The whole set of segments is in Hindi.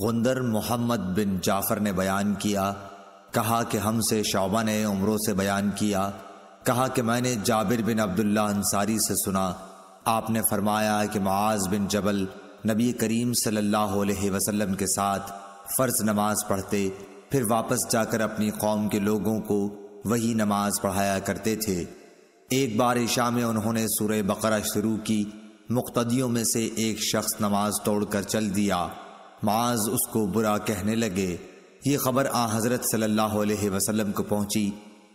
गुंदर मोहम्मद बिन जाफर ने बयान किया कहा कि हमसे शोबा ने उम्रों से बयान किया कहा कि मैंने जाबिर बिन अब्दुल्ला अंसारी से सुना आपने फरमाया कि माज बिन जबल नबी करीम सल्लल्लाहु अलैहि वसल्लम के साथ फ़र्ज नमाज पढ़ते फिर वापस जाकर अपनी कौम के लोगों को वही नमाज पढ़ाया करते थे एक बार ईशा में उन्होंने सूर्य बकरा शुरू की मुख्तदियों में से एक शख्स नमाज तोड़कर चल दिया माज उसको बुरा कहने लगे ये खबर आ हजरत सल्लल्लाहु अलैहि वसल्लम को पहुंची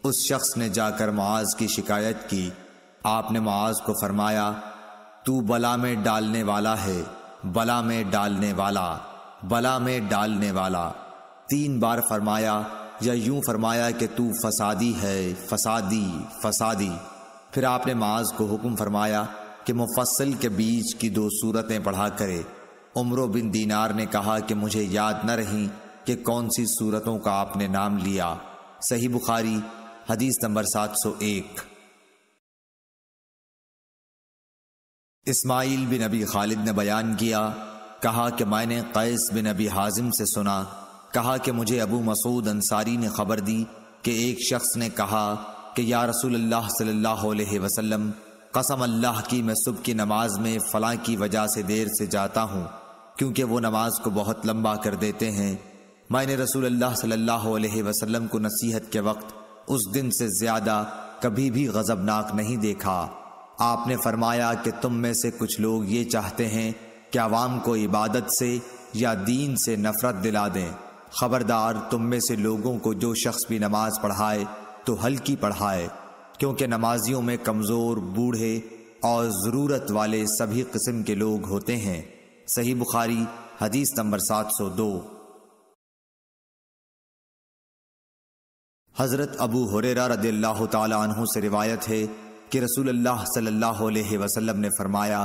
उस शख्स ने जाकर माज की शिकायत की आपने माज को फरमाया तू बला में डालने वाला है बला में डालने वाला बला में डालने वाला तीन बार फरमाया या यूं फरमाया कि तू फसादी है फसादी फसादी फिर आपने माज को हुक्म फरमाया कि मुफसल के बीच की दो सूरतें पढ़ा करे उम्र बिन दीनार ने कहा कि मुझे याद न रही कि कौन सी सूरतों का आपने नाम लिया सही बुखारी हदीस नंबर सात सौ एक इस्माइल बिन अबी खालिद ने बयान किया कहा कि मैंने कैस बिन अबी हाजिम से सुना कहा कि मुझे अबू मसूद अंसारी ने खबर दी कि एक शख्स ने कहा कि या रसूल अल्लाह सल्लल्लाहु अलैहि वसल्लम कसम अल्लाह की मैं सुबह की नमाज में फलां की वजह से देर से जाता हूँ क्योंकि वो नमाज को बहुत लंबा कर देते हैं मैंने रसूल अल्लाह सल्लल्लाहु अलैहि वसल्लम को नसीहत के वक्त उस दिन से ज्यादा कभी भी गजबनाक नहीं देखा आपने फरमाया कि तुम में से कुछ लोग ये चाहते हैं कि आवाम को इबादत से या दीन से नफरत दिला दें खबरदार तुम में से लोगों को जो शख्स भी नमाज पढ़ाए तो हल्की पढ़ाए क्योंकि नमाजियों में कमज़ोर बूढ़े और ज़रूरत वाले सभी किस्म के लोग होते हैं सही बुखारी हदीस नंबर सात सौ दो हज़रत अबू हुरेरा रदील्ला तु से रिवायत है कि रसूल अल्लाह वसल्लम ने फरमाया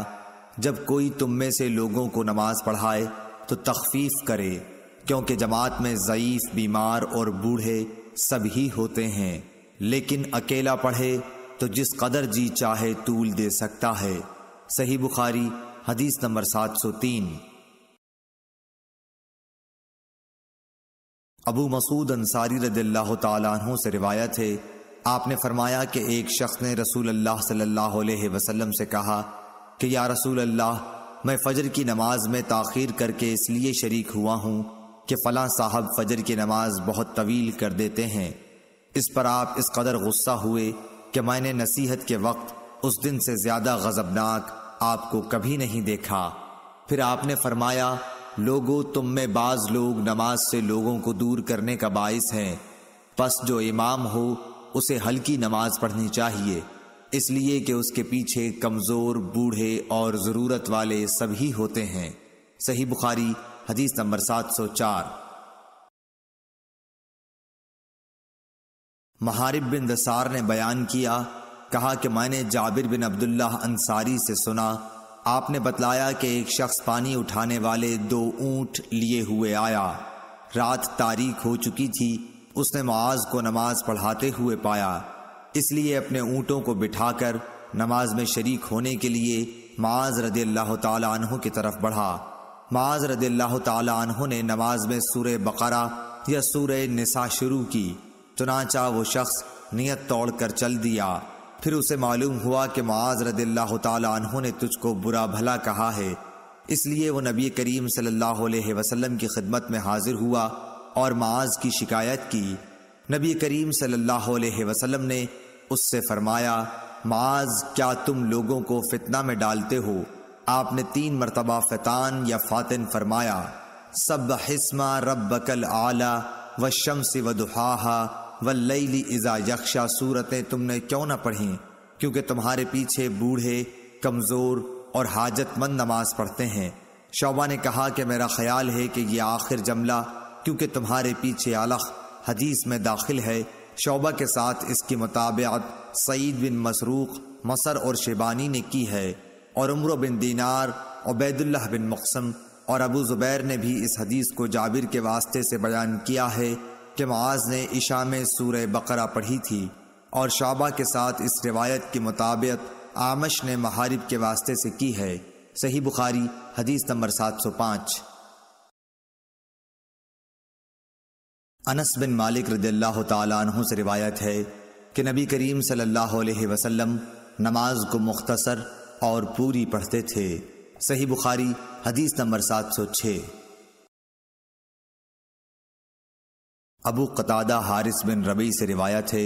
जब कोई तुम में से लोगों को नमाज पढ़ाए तो तखफीफ करे क्योंकि जमात में ज़यीफ़ बीमार और बूढ़े सभी होते हैं लेकिन अकेला पढ़े तो जिस कदर जी चाहे तूल दे सकता है सही बुखारी हदीस नंबर सात सौ तीन अबू मसूद अंसारी रदल्ला तु से रिवायत है आपने फरमाया कि एक शख्स ने रसूल अल्लाह सल्लल्लाहु अलैहि वसल्लम से कहा कि या रसूल अल्लाह मैं फजर की नमाज में ताखिर करके इसलिए शरीक हुआ हूं कि फलां साहब फजर की नमाज बहुत तवील कर देते हैं इस पर आप इस कदर गुस्सा हुए कि मैंने नसीहत के वक्त उस दिन से ज़्यादा गज़बनाक आपको कभी नहीं देखा फिर आपने फरमाया लोगो तुम में बाज लोग नमाज से लोगों को दूर करने का बायस हैं बस जो इमाम हो उसे हल्की नमाज पढ़नी चाहिए इसलिए कि उसके पीछे कमजोर बूढ़े और जरूरत वाले सभी होते हैं सही बुखारी हदीस नंबर 704 महारिब बिन दसार ने बयान किया कहा कि मैंने जाबिर बिन अब्दुल्ला अंसारी से सुना आपने बतलाया कि एक शख्स पानी उठाने वाले दो ऊंट लिए हुए आया रात तारीख हो चुकी थी उसने माज को नमाज पढ़ाते हुए पाया इसलिए अपने ऊँटों को बिठाकर नमाज में शरीक होने के लिए माज रदी अल्लाह तहों की तरफ बढ़ा माज रदी अल्लाह तहों ने नमाज में सूर बकरा या सूर निशा शुरू की चुनाचा वो शख्स नियत तोड़ कर चल दिया फिर उसे मालूम हुआ कि माज रदल्ला ने तुझको बुरा भला कहा है इसलिए वो नबी करीम सल्लल्लाहु अलैहि वसल्लम की खिदमत में हाजिर हुआ और माज की शिकायत की नबी करीम सल्लल्लाहु अलैहि वसल्लम ने उससे फरमाया माज क्या तुम लोगों को फितना में डालते हो आपने तीन मरतबा फतान या फातिन फरमाया सब हिस्मा रब बकल आला व शम्स व दुहाहा वल्लैली इज़ा यक्षा सूरतें तुमने क्यों न पढ़ी क्योंकि तुम्हारे पीछे बूढ़े कमज़ोर और हाजतमंद नमाज पढ़ते हैं शोबा ने कहा कि मेरा ख्याल है कि यह आखिर जमला क्योंकि तुम्हारे पीछे अलख हदीस में दाखिल है शोबा के साथ इसकी मुताबत सईद बिन मसरूक़ मसर और शेबानी ने की है और उम्र बिन दीनार उबैदुल्ला बिन मकसम और अबू ज़ुबैर ने भी इस हदीस को जाबिर के वास्ते से बयान किया है कि माज़ ने ईशा में सूर बकरा पढ़ी थी और शाबा के साथ इस रिवायत के मुताबिक आमश ने महारिब के वास्ते से की है सही बुखारी हदीस नंबर सात सौ पाँच अनस बिन मालिक रदील्ला तु से रिवायत है कि नबी करीम सल्लल्लाहु अलैहि वसल्लम नमाज को मुख्तसर और पूरी पढ़ते थे सही बुखारी हदीस नंबर सात सौ छः अबू कतादा हारिस बिन रबी से रिवायत है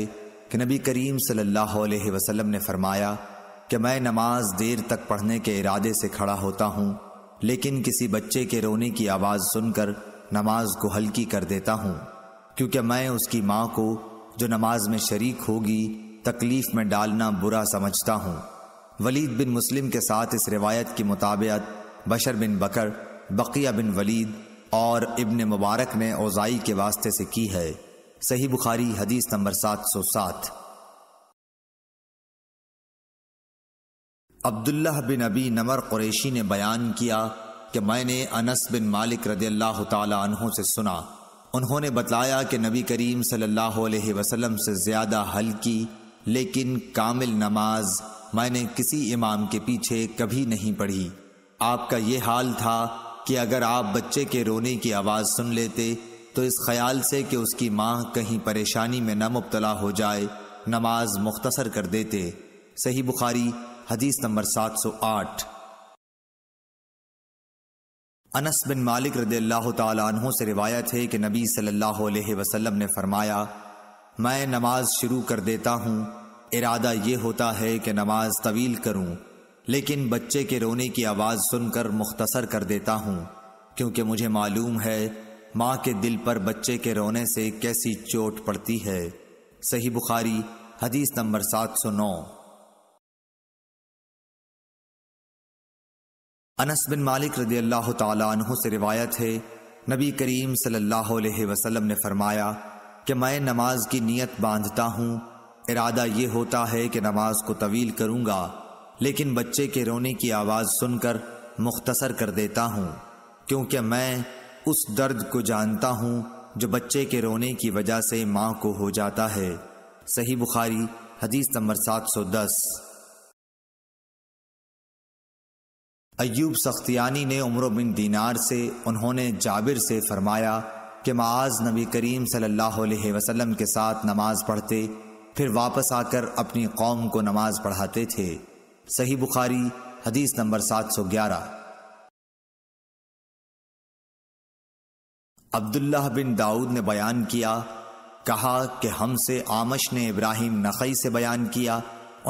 कि नबी करीम सल्लल्लाहु अलैहि वसल्लम ने फरमाया कि मैं नमाज देर तक पढ़ने के इरादे से खड़ा होता हूँ लेकिन किसी बच्चे के रोने की आवाज़ सुनकर नमाज को हल्की कर देता हूँ क्योंकि मैं उसकी माँ को जो नमाज में शरीक होगी तकलीफ में डालना बुरा समझता हूँ वलीद बिन मुस्लिम के साथ इस रिवायत के मुताबिक बशर बिन बकर बकिया बिन वलीद और इब्न मुबारक ने ओजाई के वास्ते से की है सही बुखारी हदीस नंबर सात सौ सात अब्दुल्ला बिन अबी नमर कुरैशी ने बयान किया कि मैंने अनस बिन मालिक रदी अल्लाह तहों से सुना उन्होंने बताया कि नबी करीम सल्लल्लाहु अलैहि वसल्लम से ज़्यादा हल्की लेकिन कामिल नमाज मैंने किसी इमाम के पीछे कभी नहीं पढ़ी आपका ये हाल था कि अगर आप बच्चे के रोने की आवाज़ सुन लेते तो इस ख्याल से कि उसकी माँ कहीं परेशानी में न मुबतला हो जाए नमाज मुख्तसर कर देते सही बुखारी हदीस नंबर सात सौ आठ अनस बिन मालिक रदील्ला तु से रिवायत है कि नबी सल्लल्लाहु अलैहि वसल्लम ने फरमाया मैं नमाज शुरू कर देता हूँ इरादा ये होता है कि नमाज तवील करूँ लेकिन बच्चे के रोने की आवाज़ सुनकर मुख्तसर कर देता हूँ क्योंकि मुझे मालूम है माँ के दिल पर बच्चे के रोने से कैसी चोट पड़ती है सही बुखारी हदीस नंबर सात सौ नौ अनस बिन मालिक रदी अल्लाह तु से रिवायत है नबी करीम सल्लल्लाहु अलैहि वसल्लम ने फरमाया कि मैं नमाज की नीयत बांधता हूँ इरादा ये होता है कि नमाज को तवील करूँगा लेकिन बच्चे के रोने की आवाज़ सुनकर मुख्तसर कर देता हूँ क्योंकि मैं उस दर्द को जानता हूँ जो बच्चे के रोने की वजह से माँ को हो जाता है सही बुखारी हदीस नंबर सात सौ दस अयूब सख्तियानी ने उम्र बिन दीनार से उन्होंने जाबिर से फरमाया कि माज नबी करीम सल्लल्लाहु अलैहि वसल्लम के साथ नमाज पढ़ते फिर वापस आकर अपनी कौम को नमाज पढ़ाते थे सही बुखारी हदीस नंबर सात सौ ग्यारह अब्दुल्लाह बिन दाऊद ने बयान किया कहा कि हमसे आमश ने इब्राहिम नकई से बयान किया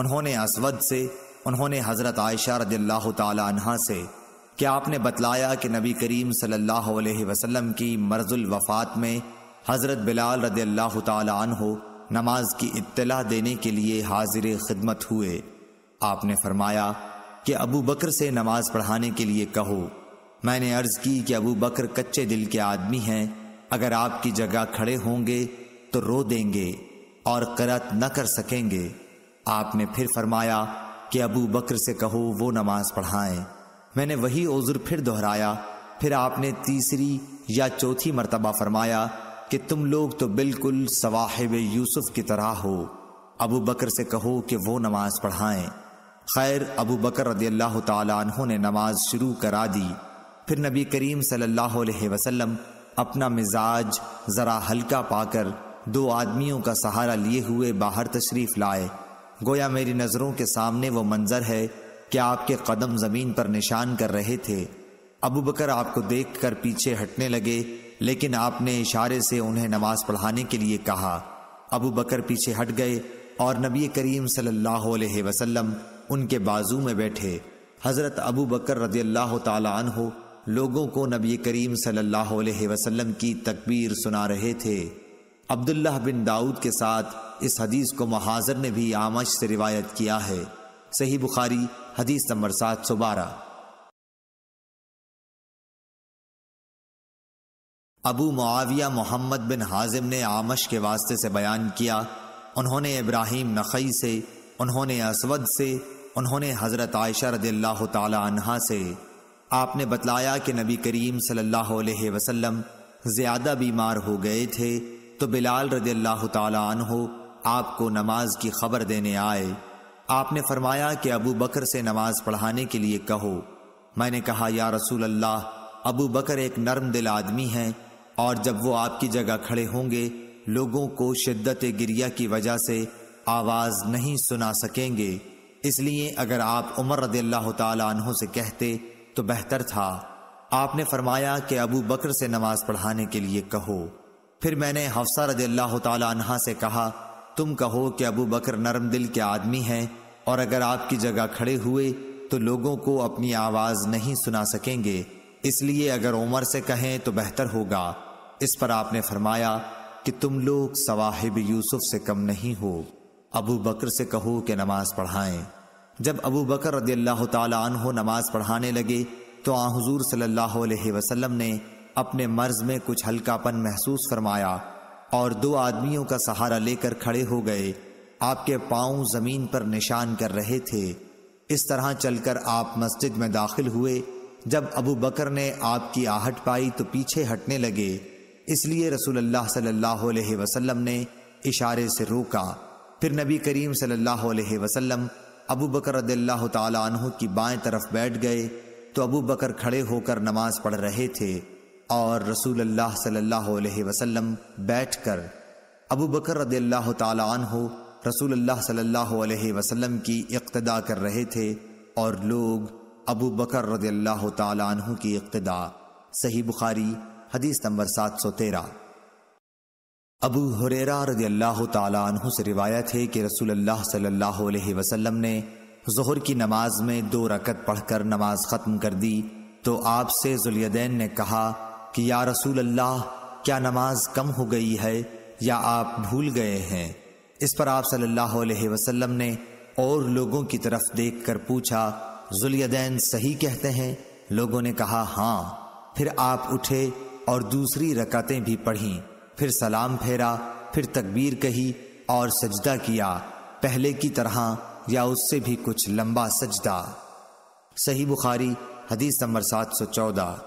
उन्होंने असवद से उन्होंने हज़रत आयशा रदल्ला तहा से क्या आपने बतलाया कि नबी करीम सल्लल्लाहु अलैहि वसल्लम की मर्जुल वफ़ात में हज़रत बिलाल रदल्ला तहो नमाज की इत्तला देने के लिए हाजिर खिदमत हुए आपने फरमाया कि अबू बकर से नमाज पढ़ाने के लिए कहो मैंने अर्ज की कि अबू बकर कच्चे दिल के आदमी हैं अगर आपकी जगह खड़े होंगे तो रो देंगे और करत न कर सकेंगे आपने फिर फरमाया कि अबू बकर से कहो वो नमाज पढ़ाएं मैंने वही ओजुर फिर दोहराया फिर आपने तीसरी या चौथी मरतबा फरमाया कि तुम लोग तो बिल्कुल सवाहिब यूसुफ की तरह हो अबू बकर से कहो कि वो नमाज पढ़ाएं खैर अबू बकर रदी अल्लाह तहों ने नमाज शुरू करा दी फिर नबी करीम सल्लल्लाहु अलैहि वसल्लम अपना मिजाज ज़रा हल्का पाकर दो आदमियों का सहारा लिए हुए बाहर तशरीफ़ लाए गोया मेरी नज़रों के सामने वो मंज़र है कि आपके कदम ज़मीन पर निशान कर रहे थे अबू बकर आपको देख कर पीछे हटने लगे लेकिन आपने इशारे से उन्हें नमाज पढ़ाने के लिए कहा अबू बकर पीछे हट गए और नबी करीम सल्लल्लाहु अलैहि वसल्लम उनके बाजू में बैठे हज़रत अबू बकर रजी अल्लाह तहो लोगों को नबी करीम सल्लल्लाहु अलैहि वसल्लम की तकबीर सुना रहे थे अब्दुल्लाह बिन दाऊद के साथ इस हदीस को महाजर ने भी आमश से रिवायत किया है सही बुखारी हदीस नंबर सात सौ बारह अबू मुआविया मोहम्मद बिन हाजिम ने आमश के वास्ते से बयान किया उन्होंने इब्राहिम नखई से उन्होंने असवद से उन्होंने हज़रत आयशा रदील्ला तहा से आपने बतलाया कि नबी करीम सल्लल्लाहु अलैहि वसल्लम ज़्यादा बीमार हो गए थे तो बिलाल रदील्ला तहो आपको नमाज की खबर देने आए आपने फरमाया कि अबू बकर से नमाज पढ़ाने के लिए कहो मैंने कहा या रसूल अल्लाह अबू बकर एक नर्म दिल आदमी हैं और जब वो आपकी जगह खड़े होंगे लोगों को शिद्दत गिरिया की वजह से आवाज़ नहीं सुना सकेंगे इसलिए अगर आप उमर रदी अल्लाह तहों से कहते तो बेहतर था आपने फरमाया कि अबू बकर से नमाज पढ़ाने के लिए कहो फिर मैंने हफ्सा रदी अल्लाह तहा से कहा तुम कहो कि अबू बकर नरम दिल के आदमी हैं और अगर आपकी जगह खड़े हुए तो लोगों को अपनी आवाज़ नहीं सुना सकेंगे इसलिए अगर उमर से कहें तो बेहतर होगा इस पर आपने फरमाया कि तुम लोग सवाहिब यूसुफ से कम नहीं हो अबू बकर से कहो कि नमाज पढ़ाएं जब अबू बकर अल्लाह तु नमाज पढ़ाने लगे तो आ हजूर सल्लल्लाहु अलैहि वसल्लम ने अपने मर्ज में कुछ हल्कापन महसूस फरमाया और दो आदमियों का सहारा लेकर खड़े हो गए आपके पांव जमीन पर निशान कर रहे थे इस तरह चलकर आप मस्जिद में दाखिल हुए जब अबू बकर ने आपकी आहट पाई तो पीछे हटने लगे इसलिए रसूल सल्लल्लाहु ने इशारे से रोका फिर नबी करीम सल्लल्लाहु अलैहि वसल्लम अबू बकर रदल्ला तु की बाएं तरफ बैठ गए तो अबू बकर खड़े होकर नमाज पढ़ रहे थे और रसूल अल्लाह सल्लल्लाहु अलैहि वसल्लम बैठकर अबू बकर रदल्ला तु रसूल अल्लाह सल्लल्लाहु अलैहि वसल्लम की इक्तदा कर रहे थे और लोग अबू बकर रदल्ला तु की इक्तदा सही बुखारी हदीस नंबर सात सौ तेरह अबू हुरेरा रज अल्लाह तु से रिवायत है कि रसूल अल्लाह सल्लल्लाहु अलैहि वसल्लम ने जहर की नमाज में दो रकत पढ़कर नमाज ख़त्म कर दी तो आपसे जुलयदैन ने कहा कि या रसूल अल्लाह क्या नमाज कम हो गई है या आप भूल गए हैं इस पर आप सल्लल्लाहु अलैहि वसल्लम ने और लोगों की तरफ देख कर पूछा जुलयदैन सही कहते हैं लोगों ने कहा हाँ फिर आप उठे और दूसरी रकतें भी पढ़ी फिर सलाम फेरा फिर तकबीर कही और सजदा किया पहले की तरह या उससे भी कुछ लंबा सजदा सही बुखारी हदीस नंबर सात सौ चौदह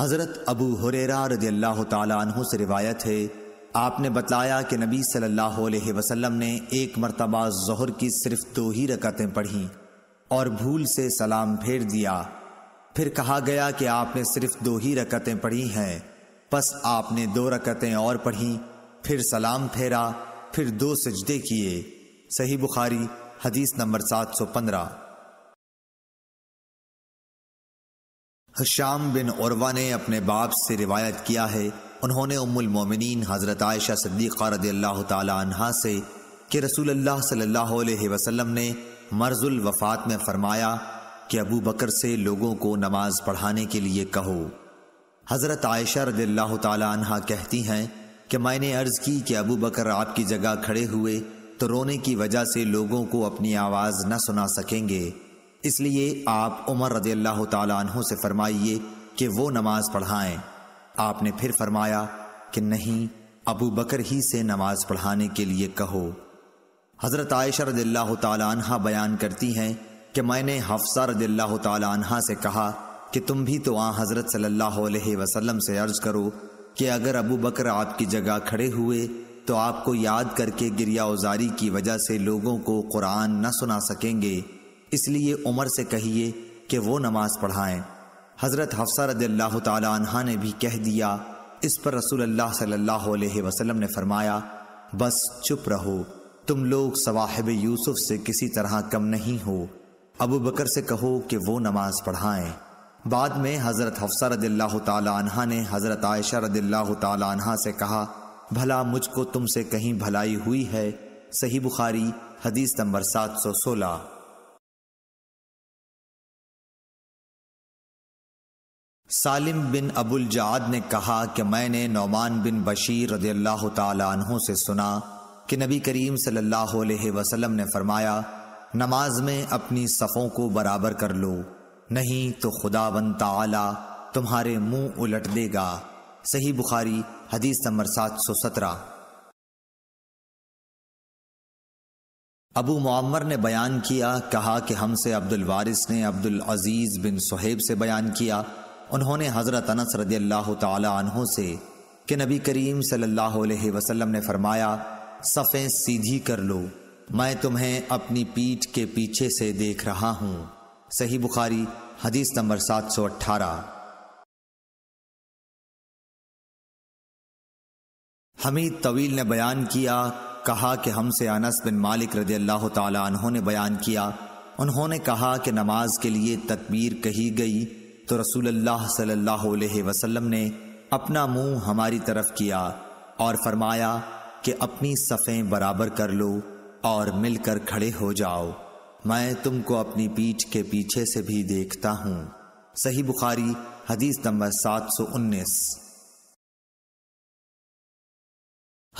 हजरत अबू हुरेरा रदी अल्लाह तु से रिवायत है आपने बताया कि नबी सल्लल्लाहु अलैहि वसल्लम ने एक मरतबा जहर की सिर्फ दो ही रकतें पढ़ी और भूल से सलाम फेर दिया फिर कहा गया कि आपने सिर्फ दो ही रकतें पढ़ी हैं बस आपने दो रकतें और पढ़ी फिर सलाम फेरा फिर दो सजदे किए सही बुखारी हदीस नंबर सात सौ पंद्रह हशाम बिन औरवा ने अपने बाप से रिवायत किया है उन्होंने उम्मुल मोमिनीन हज़रत आयशा सद्दीक़ा रदी अल्लाह तहा से कि रसूल अल्लाह सल्लल्लाहु अलैहि वसल्लम ने मर्जुल वफ़ात में फ़रमाया कि अबू बकर से लोगों को नमाज पढ़ाने के लिए कहो हज़रत आयशा रदल्ला तहा कहती हैं कि मैंने अर्ज़ की कि अबू बकर आपकी जगह खड़े हुए तो रोने की वजह से लोगों को अपनी आवाज़ न सुना सकेंगे इसलिए आप उमर रदील्ला तहों से फरमाइए कि वो नमाज पढ़ाएं आपने फिर फरमाया कि नहीं अबू बकर ही से नमाज पढ़ाने के लिए कहो हज़रत आयशा रदील्ला तहा बयान करती हैं कि मैंने हफ्सा रदील्ला तह से कहा कि तुम भी तो आ हज़रत सल्लल्लाहु अलैहि वसल्लम से अर्ज करो कि अगर अबू बकर आपकी जगह खड़े हुए तो आपको याद करके गिरिया उजारी की वजह से लोगों को कुरान न सुना सकेंगे इसलिए उमर से कहिए कि वो नमाज पढ़ाएं हज़रत हफ्सा रदील्ला तह ने भी कह दिया इस पर रसूल अल्लाह सल्लल्लाहु अलैहि वसल्लम ने फरमाया बस चुप रहो तुम लोग सवाहिब यूसुफ से किसी तरह कम नहीं हो अबू बकर से कहो कि वो नमाज पढ़ाएं बाद में हज़रत हफ्सा रदिल्ला तहा ने हज़रत आयशा रदिल्ला तहा से कहा भला मुझको तुमसे कहीं भलाई हुई है सही बुखारी हदीस नंबर सात सौ सोलह सालिम बिन अबुल जाद ने कहा कि मैंने नौमान बिन बशीर रदिल्ला तहों से सुना कि नबी करीम सल्लल्लाहु अलैहि वसल्लम ने फरमाया नमाज में अपनी सफ़ों को बराबर कर लो नहीं तो खुदा बंद तुम्हारे मुंह उलट देगा सही बुखारी हदीस नंबर सात सौ सत्रह अबू मम्मर ने बयान किया कहा कि हमसे अब्दुल वारिस ने अब्दुल अजीज़ बिन सुहेब से बयान किया उन्होंने हज़रत अनस रदी अल्लाह तहों से कि नबी करीम सल्लल्लाहु अलैहि वसल्लम ने फरमाया सफ़ें सीधी कर लो मैं तुम्हें अपनी पीठ के पीछे से देख रहा हूं सही बुखारी हदीस नंबर सात सौ अट्ठारह हमीद तवील ने बयान किया कहा कि हमसे अनस बिन मालिक रजी अल्लाह तहों ने बयान किया उन्होंने कहा कि नमाज के लिए तकबीर कही गई तो अल्लाह सल्लल्लाहु अलैहि वसल्लम ने अपना मुंह हमारी तरफ किया और फरमाया कि अपनी सफ़ें बराबर कर लो और मिलकर खड़े हो जाओ मैं तुमको अपनी पीठ के पीछे से भी देखता हूँ सही बुखारी हदीस नंबर सात सौ उन्नीस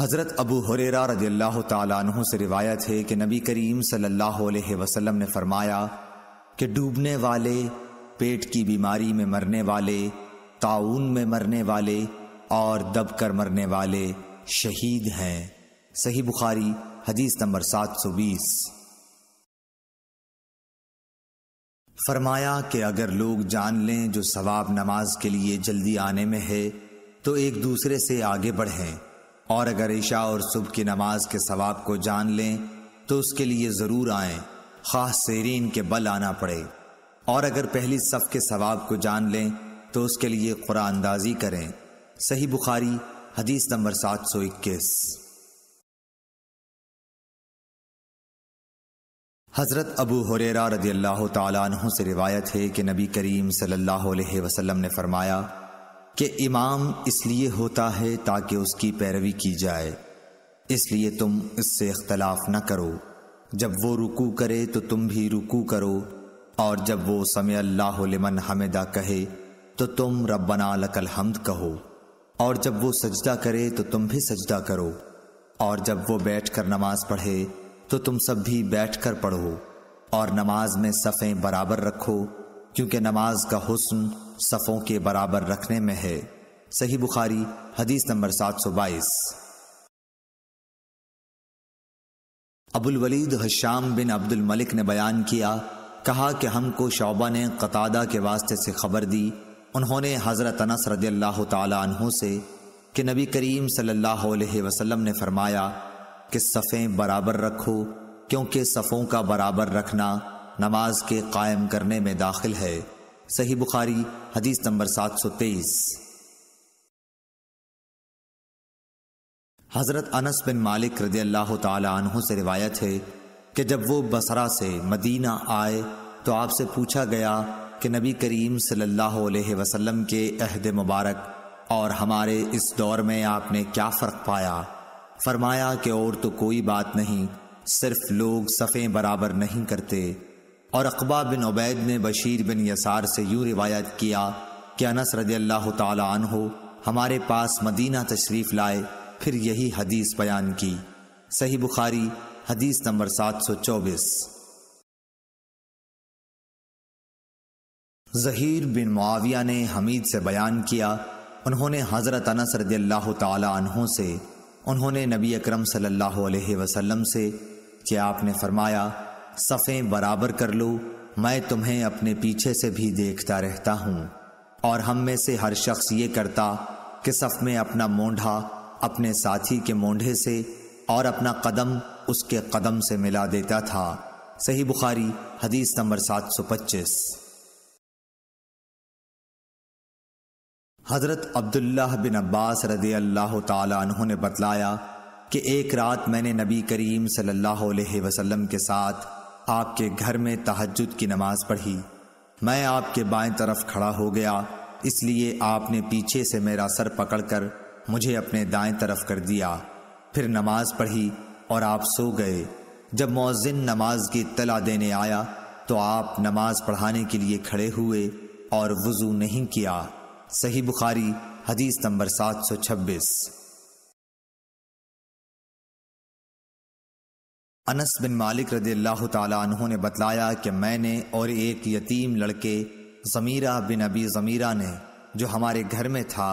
हज़रत अबू हुरेरा रजी अल्लाह तु से रिवायत है कि नबी करीम सल्लल्लाहु अलैहि वसल्लम ने फरमाया कि डूबने वाले पेट की बीमारी में मरने वाले ताउन में मरने वाले और दबकर मरने वाले शहीद हैं सही बुखारी हदीस नंबर सात सौ बीस फरमाया कि अगर लोग जान लें जो सवाब नमाज के लिए जल्दी आने में है तो एक दूसरे से आगे बढ़ें और अगर ईशा और सुबह की नमाज के सवाब को जान लें तो उसके लिए ज़रूर आएं खास सेरीन के बल आना पड़े और अगर पहली सफ़ के सवाब को जान लें तो उसके लिए कुरानंदाजी करें सही बुखारी हदीस नंबर सात सौ इक्कीस हज़रत अबू हुरेरा रदी अल्लाह तु से रिवायत है कि नबी करीम सल्लल्लाहु अलैहि वसल्लम ने फरमाया कि इमाम इसलिए होता है ताकि उसकी पैरवी की जाए इसलिए तुम इससे इख्तलाफ न करो जब वो रुकू करे तो तुम भी रुकू करो और जब वो समय अल्लाह लिमन हमदा कहे तो तुम रब्बना लकल हमद कहो और जब वो सजदा करे तो तुम भी सजदा करो और जब वो बैठ कर नमाज पढ़े तो तुम सब भी बैठकर पढ़ो और नमाज में सफ़ें बराबर रखो क्योंकि नमाज का हुस्न सफ़ों के बराबर रखने में है सही बुखारी हदीस नंबर सात सौ बाईस अबुल वलीद हश्याम बिन अब्दुल मलिक ने बयान किया कहा कि हमको शौबा ने कतादा के वास्ते से खबर दी उन्होंने हज़रत अनस रदी अल्लाह तहों से कि नबी करीम सल्लल्लाहु अलैहि वसल्लम ने फरमाया कि सफ़ें बराबर रखो क्योंकि सफ़ों का बराबर रखना नमाज के कायम करने में दाखिल है सही बुखारी हदीस नंबर सात सौ तेईस हज़रत अनस बिन मालिक रदी अल्लाह तहों से रिवायत है कि जब वो बसरा से मदीना आए तो आपसे पूछा गया कि नबी करीम सल्लल्लाहु अलैहि वसल्लम के अहद मुबारक और हमारे इस दौर में आपने क्या फ़र्क पाया फरमाया कि और तो कोई बात नहीं सिर्फ लोग सफ़ें बराबर नहीं करते और अकबा बिन उबैद ने बशीर बिन यसार से यूँ रिवायत किया कि अनस रदी अल्लाह हो हमारे पास मदीना तशरीफ़ लाए फिर यही हदीस बयान की सही बुखारी हदीस नंबर सात सौ चौबीस जहीर बिन मुआविया ने हमीद से बयान किया उन्होंने हज़रत अनस रदी अल्लाह तहों से उन्होंने नबी अकरम सल्लल्लाहु अलैहि वसल्लम से कि आपने फरमाया सफ़ें बराबर कर लो मैं तुम्हें अपने पीछे से भी देखता रहता हूँ और हम में से हर शख्स ये करता कि सफ़ में अपना मोंढा अपने साथी के मोंढे से और अपना कदम उसके कदम से मिला देता था सही बुखारी हदीस नंबर सात सौ पच्चीस हज़रत अब्दुल्ला बिन अब्बास रदी अल्लाह तु ने बतलाया कि एक रात मैंने नबी करीम सल्लल्लाहु अलैहि वसल्लम के साथ आपके घर में तहजद की नमाज पढ़ी मैं आपके बाएं तरफ खड़ा हो गया इसलिए आपने पीछे से मेरा सर पकड़कर मुझे अपने दाएं तरफ कर दिया फिर नमाज पढ़ी और आप सो गए जब मौजिन नमाज की तला देने आया तो आप नमाज पढ़ाने के लिए खड़े हुए और वज़ू नहीं किया सही बुखारी हदीस नंबर सात सौ छब्बीस अनस बिन मालिक रदी अल्लाह तु ने बतलाया कि मैंने और एक यतीम लड़के ज़मीरा बिन अबी ज़मीरा ने जो हमारे घर में था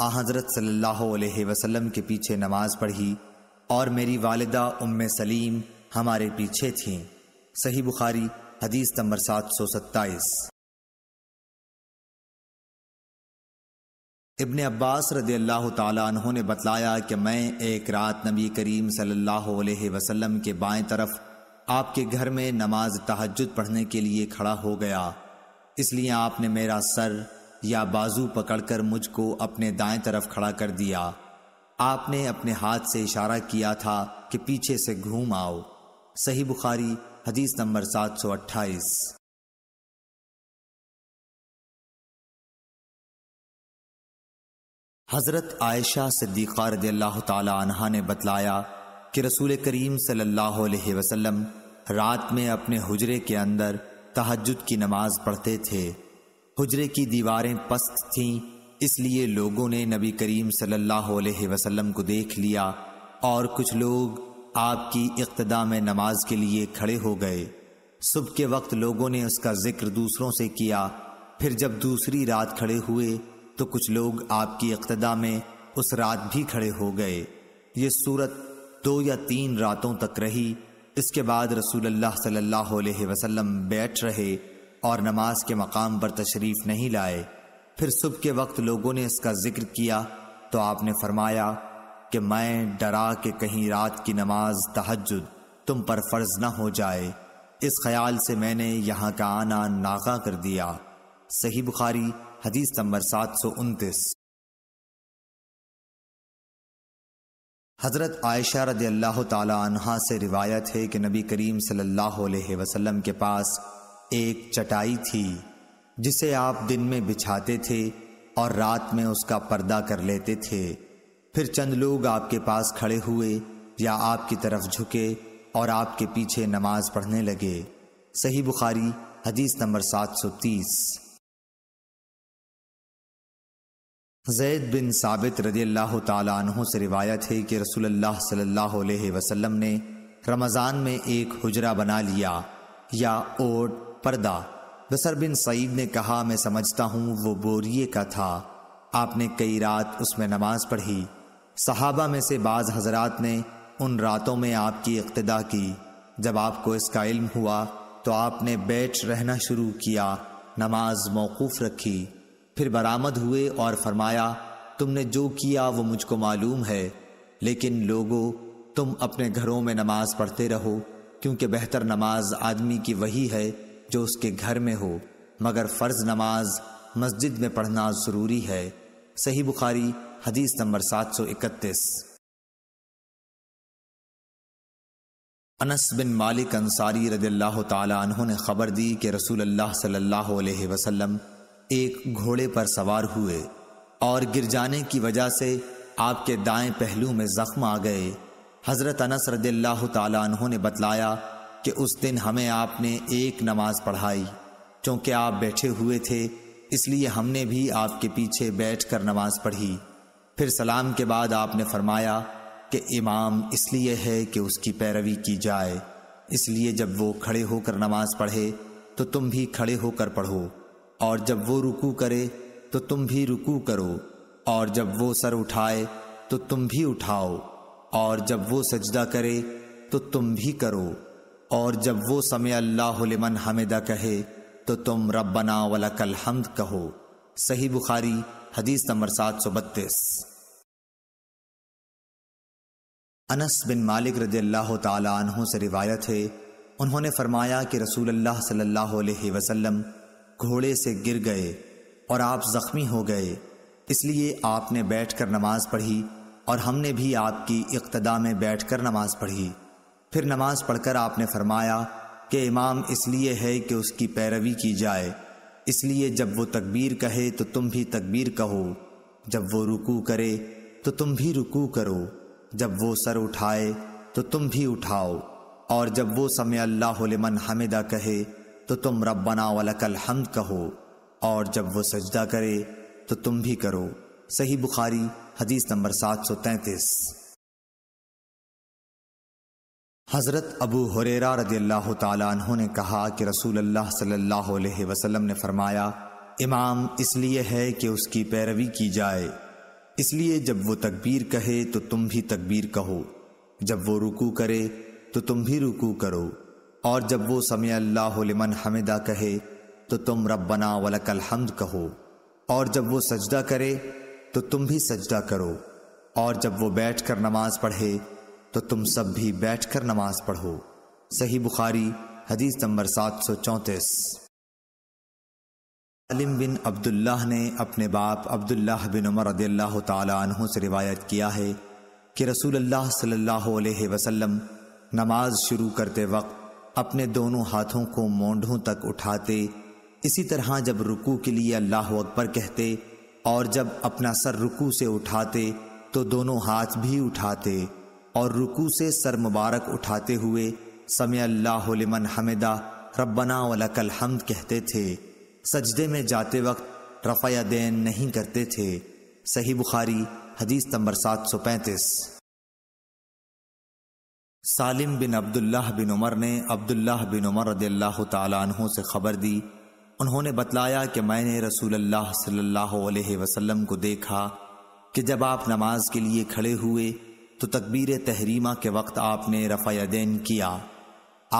आ हज़रत सल्लल्लाहु अलैहि वसल्लम के पीछे नमाज पढ़ी और मेरी वालदा उम्म सलीम हमारे पीछे थीं सही बुखारी हदीस नंबर सात सौ सत्ताईस इबन अब्बास रदी अल्लाह तहों ने बतलाया कि मैं एक रात नबी करीम सल्लल्लाहु वसलम के बाएं तरफ आपके घर में नमाज तहजद पढ़ने के लिए खड़ा हो गया इसलिए आपने मेरा सर या बाजू पकड़कर मुझको अपने दाएं तरफ खड़ा कर दिया आपने अपने हाथ से इशारा किया था कि पीछे से घूम आओ सही बुखारी हदीस नंबर सात सौ अट्ठाईस हज़रत आयशा सिद्दीक़ा रदी अल्लाह तहा ने बतलाया कि रसूल करीम सल्लल्लाहु अलैहि वसल्लम रात में अपने हुजरे के अंदर तहजद की नमाज पढ़ते थे हुजरे की दीवारें पस्त थीं इसलिए लोगों ने नबी करीम सल्लल्लाहु अलैहि वसल्लम को देख लिया और कुछ लोग आपकी इक्तदा में नमाज के लिए खड़े हो गए सुबह के वक्त लोगों ने उसका जिक्र दूसरों से किया फिर जब दूसरी रात खड़े हुए तो कुछ लोग आपकी इक्तदा में उस रात भी खड़े हो गए ये सूरत दो या तीन रातों तक रही इसके बाद रसूल अल्लाह सल्लल्लाहु अलैहि वसल्लम बैठ रहे और नमाज के मकाम पर तशरीफ नहीं लाए फिर सुबह के वक्त लोगों ने इसका जिक्र किया तो आपने फरमाया कि मैं डरा के कहीं रात की नमाज तहजद तुम पर फर्ज न हो जाए इस ख्याल से मैंने यहाँ का आना नागा कर दिया सही बुखारी हदीस नंबर सात सौ उनतीस हज़रत आयशा रदी अल्लाह तहा से रिवायत है कि नबी करीम सल्लल्लाहु अलैहि वसल्लम के पास एक चटाई थी जिसे आप दिन में बिछाते थे और रात में उसका पर्दा कर लेते थे फिर चंद लोग आपके पास खड़े हुए या आपकी तरफ झुके और आपके पीछे नमाज पढ़ने लगे सही बुखारी हदीस नंबर सात सौ तीस जैद बिन साबित रदी अल्लाह तहों से रिवायत है कि रसूलुल्लाह सल्लल्लाहु अलैहि वसल्लम ने रमज़ान में एक हुजरा बना लिया या ओट पर्दा बसर बिन सईद ने कहा मैं समझता हूँ वो बोरिए का था आपने कई रात उसमें नमाज पढ़ी सहाबा में से बाज़ हजरात ने उन रातों में आपकी इक्तदा की जब आपको इसका इल्म हुआ तो आपने बैठ रहना शुरू किया नमाज मौकूफ़ रखी फिर बरामद हुए और फरमाया तुमने जो किया वो मुझको मालूम है लेकिन लोगों तुम अपने घरों में नमाज पढ़ते रहो क्योंकि बेहतर नमाज आदमी की वही है जो उसके घर में हो मगर फ़र्ज नमाज मस्जिद में पढ़ना ज़रूरी है सही बुखारी हदीस नंबर सात सौ इकतीस अनस बिन मालिक अंसारी रदल्ला तु ने ख़बर दी कि रसूल अल्लाह सल्लल्लाहु अलैहि वसल्लम एक घोड़े पर सवार हुए और गिर जाने की वजह से आपके दाएं पहलू में जख्म आ गए हजरत अनस रदील्लाहु तु ने बतलाया कि उस दिन हमें आपने एक नमाज पढ़ाई क्योंकि आप बैठे हुए थे इसलिए हमने भी आपके पीछे बैठ कर नमाज पढ़ी फिर सलाम के बाद आपने फरमाया कि इमाम इसलिए है कि उसकी पैरवी की जाए इसलिए जब वो खड़े होकर नमाज पढ़े तो तुम भी खड़े होकर पढ़ो और जब वो रुकू करे तो तुम भी रुकू करो और जब वो सर उठाए तो तुम भी उठाओ और जब वो सजदा करे तो तुम भी करो और जब वो समय अल्लाह लिमन हमिदा कहे तो तुम रब्बना वाला कल हमद कहो सही बुखारी हदीस नंबर सात सौ बत्तीस अनस बिन मालिक रज अल्लाह से रिवायत है उन्होंने फरमाया कि रसूल अल्लाह सल्लल्लाहु अलैहि वसल्लम घोड़े से गिर गए और आप जख्मी हो गए इसलिए आपने बैठकर नमाज पढ़ी और हमने भी आपकी इक्तदा में बैठकर नमाज पढ़ी फिर नमाज पढ़कर आपने फरमाया कि इमाम इसलिए है कि उसकी पैरवी की जाए इसलिए जब वो तकबीर कहे तो तुम भी तकबीर कहो जब वो रुकू करे तो तुम भी रुकू करो जब वो सर उठाए तो तुम भी उठाओ और जब वो समय अल्लाह लिमन हमिदा कहे तो तुम रब्बना वलकल हमद कहो और जब वो सजदा करे तो तुम भी करो सही बुखारी हदीस नंबर सात सौ तैतीस हज़रत अबू हुरेरा रदी अल्लाह तु ने कहा कि रसूल अल्लाह सल्लल्लाहु अलैहि वसल्लम ने फरमाया इमाम इसलिए है कि उसकी पैरवी की जाए इसलिए जब वो तकबीर कहे तो तुम भी तकबीर कहो जब वो रुकू करे तो तुम भी रुकू करो और जब वो समय अल्लाह लिमन हमिदा कहे तो तुम रब्बना वलकल हमद कहो और जब वो सजदा करे तो तुम भी सजदा करो और जब वो बैठकर नमाज पढ़े तो तुम सब भी बैठकर नमाज पढ़ो सही बुखारी हदीस नंबर सात सौ चौंतीस अलिम बिन अब्दुल्लाह ने अपने बाप अब्दुल्लाह बिन उमर रदील्ला तहों से रिवायत किया है कि रसूल अल्लाह सल्लल्लाहु अलैहि वसल्लम नमाज शुरू करते वक्त अपने दोनों हाथों को मोंढों तक उठाते इसी तरह जब रुकू के लिए अल्लाह अकबर कहते और जब अपना सर रुकू से उठाते तो दोनों हाथ भी उठाते और रुकू से सर मुबारक उठाते हुए समय अल्लाह लिमन रबना रब्बना वलकल हमद कहते थे सजदे में जाते वक्त रफ़या दैन नहीं करते थे सही बुखारी हदीस नंबर सात सौ पैंतीस सालिम बिन अब्दुल्लाह बिन उमर ने अब्दुल्लाह बिन उमर रदील्ला तु से ख़बर दी उन्होंने बतलाया कि मैंने रसूल अल्लाह सल्लल्लाहु अलैहि वसल्लम को देखा कि जब आप नमाज के लिए खड़े हुए तो तकबीर तहरीमा के वक्त आपने रफ़ायदैन किया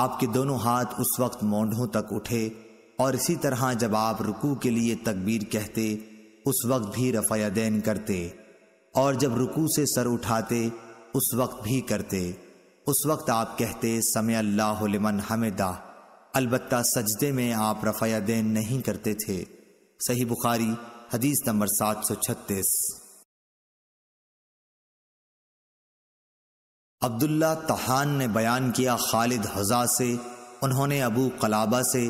आपके दोनों हाथ उस वक्त मोंढों तक उठे और इसी तरह जब आप रुकू के लिए तकबीर कहते उस वक्त भी रफ़ायदैन करते और जब रुकू से सर उठाते उस वक्त भी करते उस वक्त आप कहते समय अल्लाह लिमन हमिदा अलबत् सजदे में आप रफाया रफ़ायादेन नहीं करते थे सही बुखारी हदीस नंबर सात सौ छत्तीस अब्दुल्ला तहान ने बयान किया खालिद हजा से उन्होंने अबू कलाबा से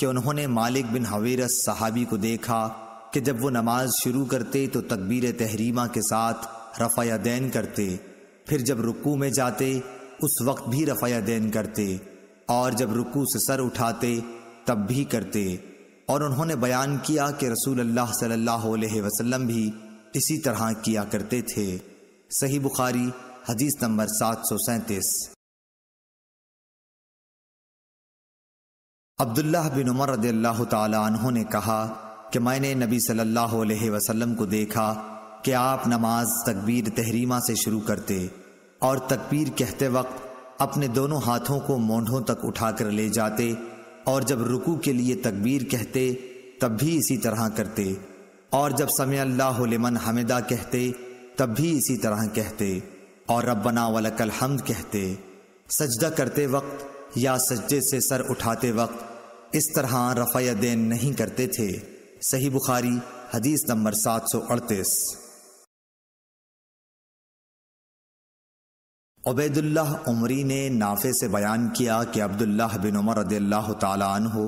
कि उन्होंने मालिक बिन हवेरस सहाबी को देखा कि जब वो नमाज शुरू करते तो तकबीर तहरीमा के साथ रफाया दैन करते फिर जब रुकू में जाते उस वक्त भी रफ़या देन करते और जब रुकू से सर उठाते तब भी करते और उन्होंने बयान किया कि रसूल अल्लाह सल्लल्लाहु अलैहि वसल्लम भी इसी तरह किया करते थे सही बुखारी हदीस नंबर सात सौ सैंतीस अब्दुल्ला बिन उमर रदील्ला ने कहा कि मैंने नबी सल्लल्लाहु अलैहि वसल्लम को देखा कि आप नमाज तकबीर तहरीमा से शुरू करते और तकबीर कहते वक्त अपने दोनों हाथों को मोंढों तक उठाकर ले जाते और जब रुकू के लिए तकबीर कहते तब भी इसी तरह करते और जब समय अल्लाह लिमन हमिदा कहते तब भी इसी तरह कहते और रबना वलकल हमद कहते सजदा करते वक्त या सज्जे से सर उठाते वक्त इस तरह रफ़या देन नहीं करते थे सही बुखारी हदीस नंबर सात सौ अड़तीस अबैदुल्लाह उमरी ने नाफे से बयान किया कि अब्दुल्लाह बिन उमर रदील्ला हो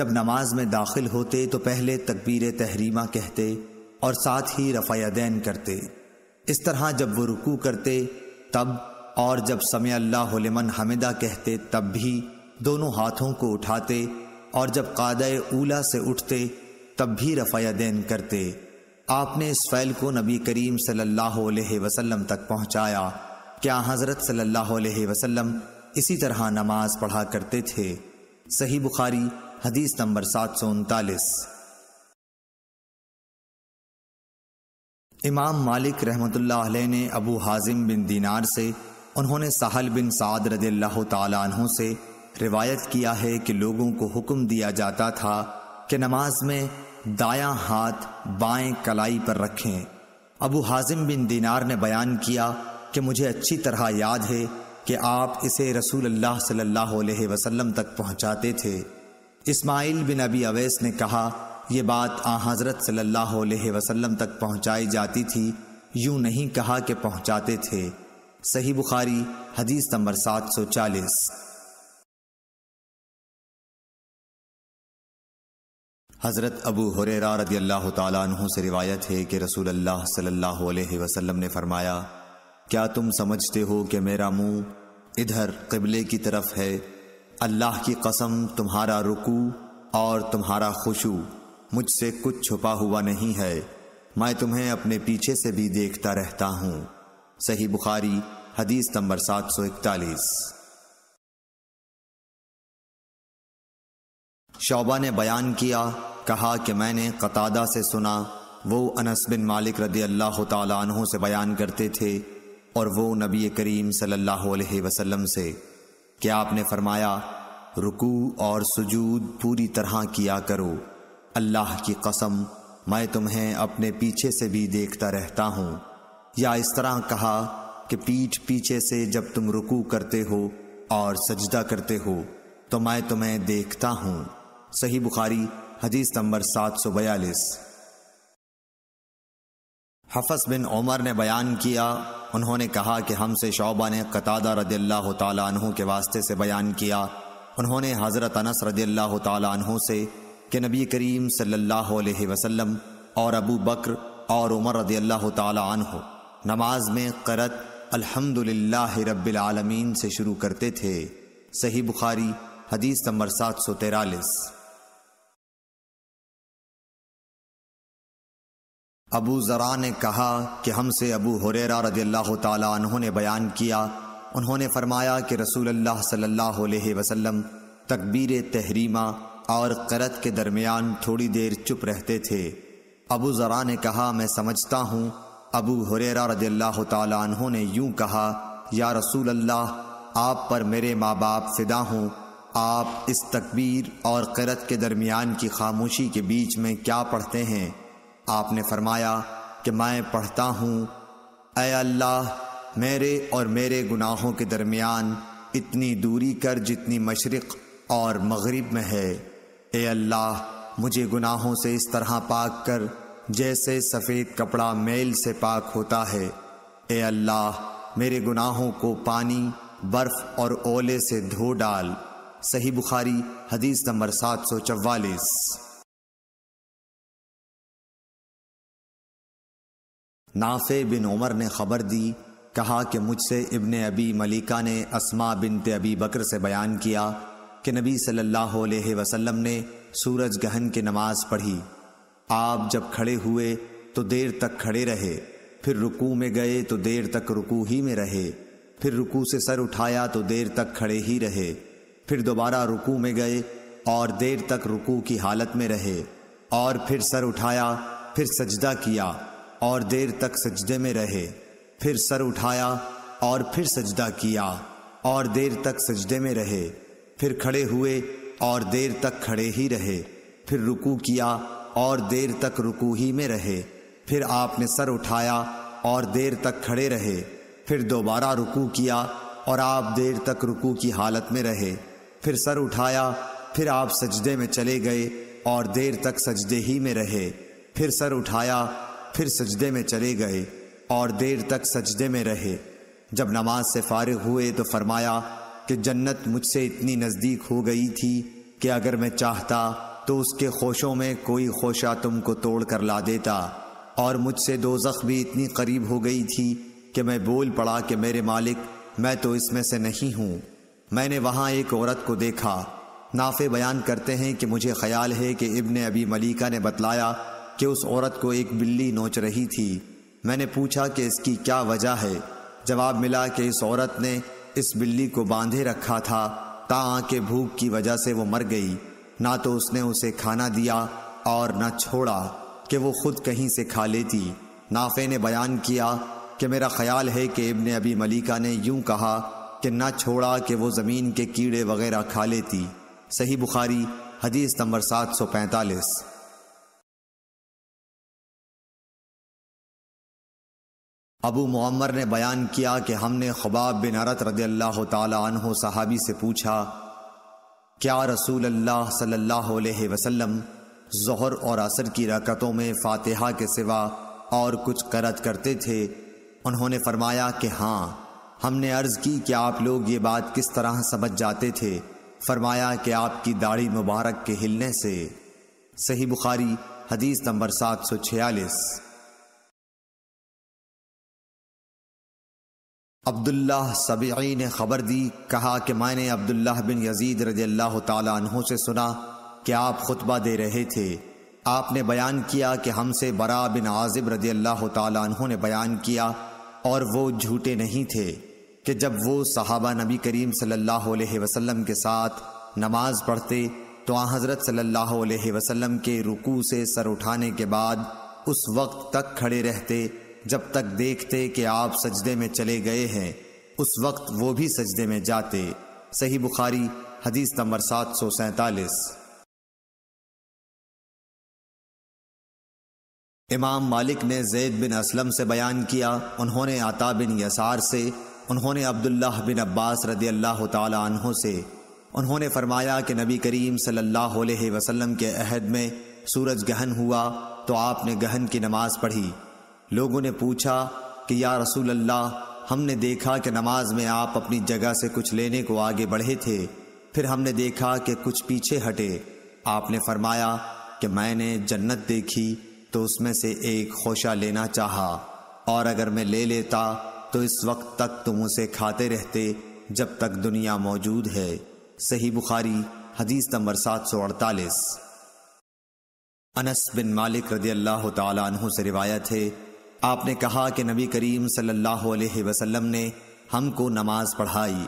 जब नमाज में दाखिल होते तो पहले तकबीर तहरीमा कहते और साथ ही रफ़ादैन करते इस तरह जब वो रुकू करते तब और जब समय अल्लाह लमन हमिदा कहते तब भी दोनों हाथों को उठाते और जब काद ऊला से उठते तब भी रफ़ादैन करते आपने इस फैल को नबी करीम सल्लल्लाहु अलैहि वसल्लम तक पहुंचाया क्या हज़रत सल्लल्लाहु अलैहि वसल्लम इसी तरह नमाज पढ़ा करते थे सही बुखारी हदीस नंबर सात सौ उनतालीस इमाम मालिक रहमतुल्लाह ने अबू हाजिम बिन दीनार से उन्होंने साहल बिन साद रदील्ला तु से रिवायत किया है कि लोगों को हुक्म दिया जाता था कि नमाज में दायां हाथ बाएं कलाई पर रखें अबू हाजिम बिन दीनार ने बयान किया कि मुझे अच्छी तरह याद है कि आप इसे रसूल अल्लाह सल्लल्लाहु अलैहि वसल्लम तक पहुंचाते थे इस्माइल बिन अबी अवैस ने कहा यह बात आ हज़रत सल्लल्लाहु अलैहि वसल्लम तक पहुंचाई जाती थी यूं नहीं कहा कि पहुंचाते थे सही बुखारी हदीस नंबर सात सौ चालीस हज़रत अबू हुरेरा रदी अल्लाह तु से रिवायत है कि रसूल अल्लाह सल्लल्लाहु अलैहि वसल्लम ने फरमाया क्या तुम समझते हो कि मेरा मुंह इधर कबले की तरफ है अल्लाह की कसम तुम्हारा रुकू और तुम्हारा खुशु मुझसे कुछ छुपा हुआ नहीं है मैं तुम्हें अपने पीछे से भी देखता रहता हूँ सही बुखारी हदीस नंबर सात सौ इकतालीस शोबा ने बयान किया कहा कि मैंने कतादा से सुना वो अनस बिन मालिक रदी अल्लाह तु से बयान करते थे और वो नबी करीम सल्लल्लाहु अलैहि वसल्लम से क्या आपने फरमाया रुकू और सुजूद पूरी तरह किया करो अल्लाह की कसम मैं तुम्हें अपने पीछे से भी देखता रहता हूँ या इस तरह कहा कि पीठ पीछे से जब तुम रुकू करते हो और सजदा करते हो तो मैं तुम्हें देखता हूँ सही बुखारी हदीस नंबर सात सौ बयालीस हफस बिन उमर ने बयान किया उन्होंने कहा कि हमसे शोबा ने कतादा रदी अल्लाह तु के वास्ते से बयान किया उन्होंने हज़रत अनस रदी अल्लाह तु से कि नबी करीम सल्लल्लाहु अलैहि वसल्लम और अबू बकर और उमर रदी अल्लाह तु नमाज में करत अल्हम्दुलिल्लाह ला रबालमीन से शुरू करते थे सही बुखारी हदीस नंबर सात सौ तेरालीस अबू ज़रा ने कहा कि हमसे अबू हुरेरा रदी अल्लाह तु ने बयान किया उन्होंने फरमाया कि रसूल अल्लाह सल्लल्लाहु अलैहि वसल्लम तकबीर तहरीमा और करत के दरमियान थोड़ी देर चुप रहते थे अबू ज़रा ने कहा मैं समझता हूँ अबू हुरेरा रदी अल्लाह तु ने यूँ कहा या रसूल अल्लाह आप पर मेरे माँ बाप फिदा हूँ आप इस तकबीर और करत के दरमियान की खामोशी के बीच में क्या पढ़ते हैं आपने फरमाया कि मैं पढ़ता हूँ ए अल्लाह मेरे और मेरे गुनाहों के दरमियान इतनी दूरी कर जितनी मशरक़ और मगरिब में है ए अल्लाह मुझे गुनाहों से इस तरह पाक कर जैसे सफ़ेद कपड़ा मेल से पाक होता है ए अल्लाह मेरे गुनाहों को पानी बर्फ़ और ओले से धो डाल सही बुखारी हदीस नंबर सात सौ चवालीस नाफे बिन उमर ने खबर दी कहा कि मुझसे इबन अबी मलिका ने असमा बिन अबी बकर से बयान किया कि नबी सल्लल्लाहु अलैहि वसल्लम ने सूरज गहन की नमाज पढ़ी आप जब खड़े हुए तो देर तक खड़े रहे फिर रुकू में गए तो देर तक रुकू ही में रहे फिर रुकू से सर उठाया तो देर तक खड़े ही रहे फिर दोबारा रुकू में गए और देर तक रुकू की हालत में रहे और फिर सर उठाया फिर सजदा किया और देर तक सजदे में रहे फिर सर उठाया और फिर सजदा किया और देर तक सजदे में रहे फिर खड़े हुए और देर तक खड़े ही रहे फिर रुकू किया और देर तक रुकू ही में रहे फिर आपने सर उठाया और देर तक खड़े रहे फिर दोबारा रुकू किया और आप देर तक रुकू की हालत में रहे फिर सर उठाया फिर आप सजदे में चले गए और देर तक सजदे ही में रहे फिर सर उठाया फिर सजदे में चले गए और देर तक सजदे में रहे जब नमाज से फारिग हुए तो फरमाया कि जन्नत मुझसे इतनी नज़दीक हो गई थी कि अगर मैं चाहता तो उसके खोशों में कोई खोशा तुमको तोड़ कर ला देता और मुझसे जख्म भी इतनी करीब हो गई थी कि मैं बोल पड़ा कि मेरे मालिक मैं तो इसमें से नहीं हूँ मैंने वहाँ एक औरत को देखा नाफे बयान करते हैं कि मुझे ख्याल है कि इब्न अबी मलिका ने बतलाया कि उस औरत को एक बिल्ली नोच रही थी मैंने पूछा कि इसकी क्या वजह है जवाब मिला कि इस औरत ने इस बिल्ली को बांधे रखा था ता के भूख की वजह से वो मर गई ना तो उसने उसे खाना दिया और ना छोड़ा कि वो खुद कहीं से खा लेती नाफे ने बयान किया कि मेरा ख्याल है कि इबन अबी मलिका ने यूं कहा कि ना छोड़ा कि वो ज़मीन के कीड़े वगैरह खा लेती सही बुखारी हदीस नंबर सात सौ पैंतालीस अबू मम्मर ने बयान किया कि हमने खबाब बिन अरत रदी अल्लाह सहाबी से पूछा क्या रसूल अल्लाह सल्लल्लाहु अलैहि वसल्लम जहर और असर की रकतों में फातिहा के सिवा और कुछ करत करते थे उन्होंने फरमाया कि हाँ हमने अर्ज़ की कि आप लोग ये बात किस तरह समझ जाते थे फरमाया कि आपकी दाढ़ी मुबारक के हिलने से सही बुखारी हदीस नंबर सात सौ छियालीस अब्दुल्लाह सबई ने खबर दी कहा कि मैंने अब्दुल्लाह बिन यजीद रजी अल्लाह तहों से सुना कि आप खुतबा दे रहे थे आपने बयान किया कि हमसे बरा बिन आजिब रजी अल्लाह तहों ने बयान किया और वो झूठे नहीं थे कि जब वो सहाबा नबी करीम सल्लल्लाहु अलैहि वसल्लम के साथ नमाज पढ़ते तो आ हज़रत सल्लल्लाहु अलैहि वसल्लम के रुकू से सर उठाने के बाद उस वक्त तक खड़े रहते जब तक देखते कि आप सजदे में चले गए हैं उस वक्त वो भी सजदे में जाते सही बुखारी हदीस नंबर सात सौ सैतालीस इमाम मालिक ने जैद बिन असलम से बयान किया उन्होंने आता बिन यसार से उन्होंने अब्दुल्लाह बिन अब्बास रदी अल्लाह तहों से उन्होंने फरमाया कि नबी करीम सल्लल्लाहु अलैहि वसल्लम के अहद में सूरज गहन हुआ तो आपने गहन की नमाज पढ़ी लोगों ने पूछा कि या रसूल अल्लाह हमने देखा कि नमाज में आप अपनी जगह से कुछ लेने को आगे बढ़े थे फिर हमने देखा कि कुछ पीछे हटे आपने फरमाया कि मैंने जन्नत देखी तो उसमें से एक खोशा लेना चाहा और अगर मैं ले लेता तो इस वक्त तक तुम उसे खाते रहते जब तक दुनिया मौजूद है सही बुखारी हदीस नंबर सात सौ अड़तालीस अनस बिन मालिक रदी अल्लाह तु से रिवायत है आपने कहा कि नबी करीम सल्लल्लाहु अलैहि वसल्लम ने हमको नमाज पढ़ाई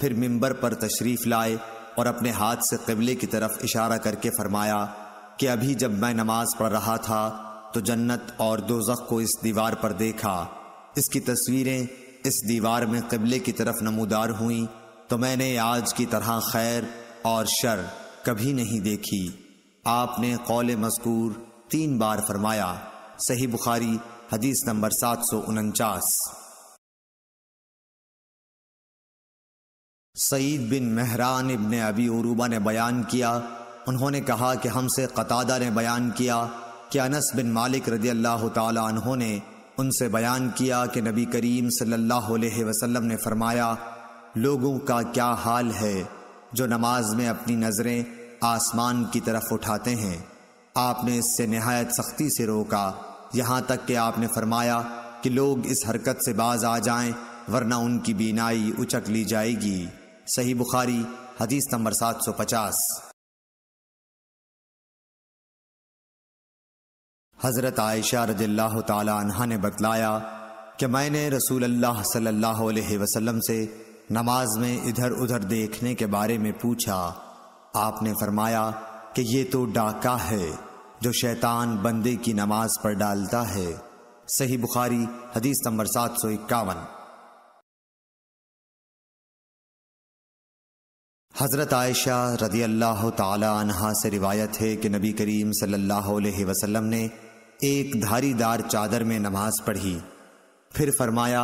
फिर मिंबर पर तशरीफ लाए और अपने हाथ से कबले की तरफ इशारा करके फरमाया कि अभी जब मैं नमाज पढ़ रहा था तो जन्नत और दोजख को इस दीवार पर देखा इसकी तस्वीरें इस दीवार में कबले की तरफ नमोदार हुई तो मैंने आज की तरह खैर और शर कभी नहीं देखी आपने कौल मजकूर तीन बार फरमाया सही बुखारी हदीस नंबर सात सौ उनचास सईद बिन मेहरान इबन अबी उरूबा ने बयान किया उन्होंने कहा कि हमसे कतादा ने बयान किया कि अनस बिन मालिक रदी अल्लाह तहों ने उनसे बयान किया कि नबी करीम सल्लल्लाहु अलैहि वसल्लम ने फरमाया लोगों का क्या हाल है जो नमाज में अपनी नज़रें आसमान की तरफ उठाते हैं आपने इससे नहायत सख्ती से रोका यहाँ तक कि आपने फरमाया कि लोग इस हरकत से बाज आ जाए वरना उनकी बीनाई उचक ली जाएगी सही बुखारी हदीस नंबर सात सौ पचास हज़रत आयशा रज़ल्ला तहा ने बतलाया कि मैंने रसूल अल्लाह सल्लल्लाहु अलैहि वसल्लम से नमाज में इधर उधर देखने के बारे में पूछा आपने फरमाया कि ये तो डाका है जो शैतान बंदे की नमाज पर डालता है सही बुखारी हदीस नंबर सात सौ इक्यावन हज़रत आयशा रदी अल्लाह तहा से रिवायत है कि नबी करीम सल्लल्लाहु अलैहि वसल्लम ने एक धारीदार चादर में नमाज पढ़ी फिर फरमाया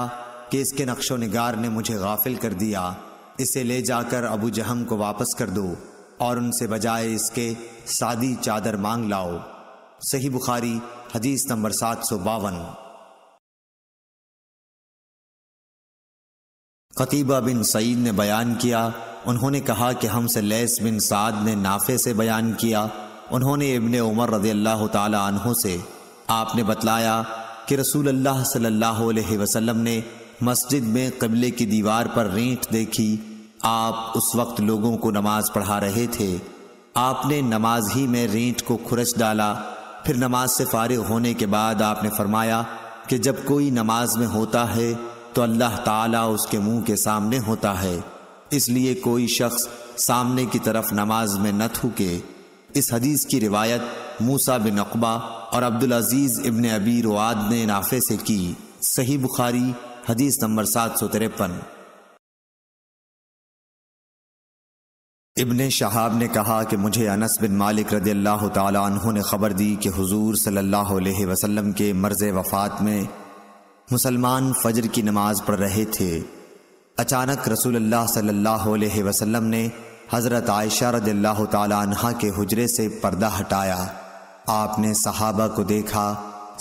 कि इसके नक्शो नगार ने मुझे गाफिल कर दिया इसे ले जाकर अबू जहम को वापस कर दो और उनसे बजाय इसके सादी चादर मांग लाओ सही बुखारी हदीस नंबर सात सौ बावन खतीबा बिन सईद ने बयान किया उन्होंने कहा कि हमसे लैस बिन साद ने नाफे से बयान किया उन्होंने इबन उमर रज अल्लाह तहों से आपने बतलाया कि रसूल अल्लाह सल्लल्लाहु अलैहि वसल्लम ने मस्जिद में कबले की दीवार पर रेंट देखी आप उस वक्त लोगों को नमाज पढ़ा रहे थे आपने नमाज ही में रेंट को खुरच डाला फिर नमाज से फारिग होने के बाद आपने फरमाया कि जब कोई नमाज में होता है तो अल्लाह ताला उसके मुंह के सामने होता है इसलिए कोई शख्स सामने की तरफ नमाज में न थूके इस हदीस की रिवायत मूसा बिन अकबा और अब्दुल अजीज़ इबन अबीर रुआद ने नाफे से की सही बुखारी हदीस नंबर सात सौ तिरपन इबन शहाब ने कहा कि मुझे अनस बिन मालिक रदी अल्लाह तहों ने ख़बर दी कि हुजूर सल्लल्लाहु अलैहि वसल्लम के मर्ज़ वफ़ात में मुसलमान फ़जर की नमाज़ पढ़ रहे थे अचानक रसूल अल्लाह सल्लल्लाहु अलैहि वसल्लम ने हज़रत आयशा रदी अल्लाह के हजरे से पर्दा हटाया आपने सहाबा को देखा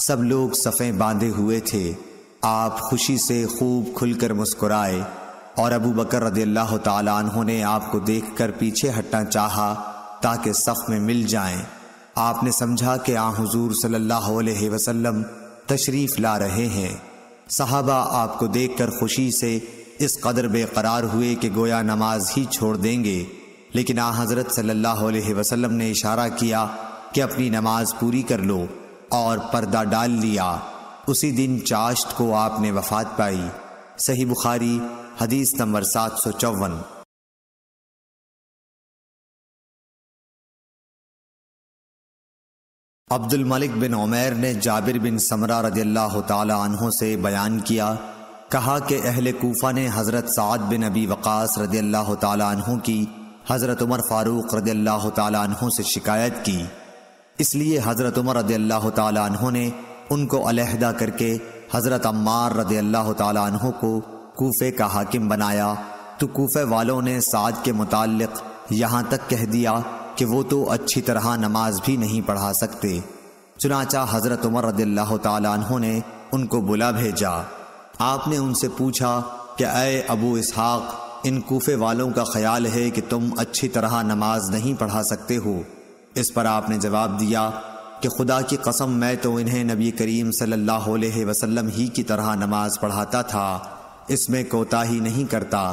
सब लोग सफ़ें बांधे हुए थे आप खुशी से खूब खुलकर मुस्कुराए और अबू बकर रदील्ला तु ने आपको देख कर पीछे हटना चाहा ताकि सफ में मिल जाएं। आपने समझा कि आ हजूर सल्लल्लाहु अलैहि वसल्लम तशरीफ़ ला रहे हैं साहबा आपको देखकर खुशी से इस कदर बेकरार हुए कि गोया नमाज ही छोड़ देंगे लेकिन आ हज़रत सल्लल्लाहु अलैहि वसल्लम ने इशारा किया कि अपनी नमाज पूरी कर लो और पर्दा डाल लिया उसी दिन चाश्त को आपने वफात पाई सही बुखारी हदीस नंबर सात सौ चौवन अब्दुल मलिक बिन उमैर ने जाबिर बिन समरा रदी अल्लाह तहों से बयान किया कहा कि अहल कोफ़ा ने हज़रत साद बिन अबी वक़ास रदी अल्लाह तहों की हज़रत उमर फ़ारूक रदी अल्लाह तहों से शिकायत की इसलिए हज़रत उमर रदी अल्लाह तहों ने उनको अलहदा करके हज़रत अम्मार रदी अल्लाह तहों को कोफे का हाकिम बनाया तो कोफे वालों ने साद के मुतालिक यहाँ तक कह दिया कि वो तो अच्छी तरह नमाज भी नहीं पढ़ा सकते चुनाचा हज़रत उमर रदील्ला तु ने उनको बुला भेजा आपने उनसे पूछा कि अय अबू इसहाक इन कोफे वालों का ख्याल है कि तुम अच्छी तरह नमाज नहीं पढ़ा सकते हो इस पर आपने जवाब दिया कि खुदा की कसम मैं तो इन्हें नबी करीम सल्लल्लाहु अलैहि वसल्लम ही की तरह नमाज पढ़ाता था इसमें कोताही नहीं करता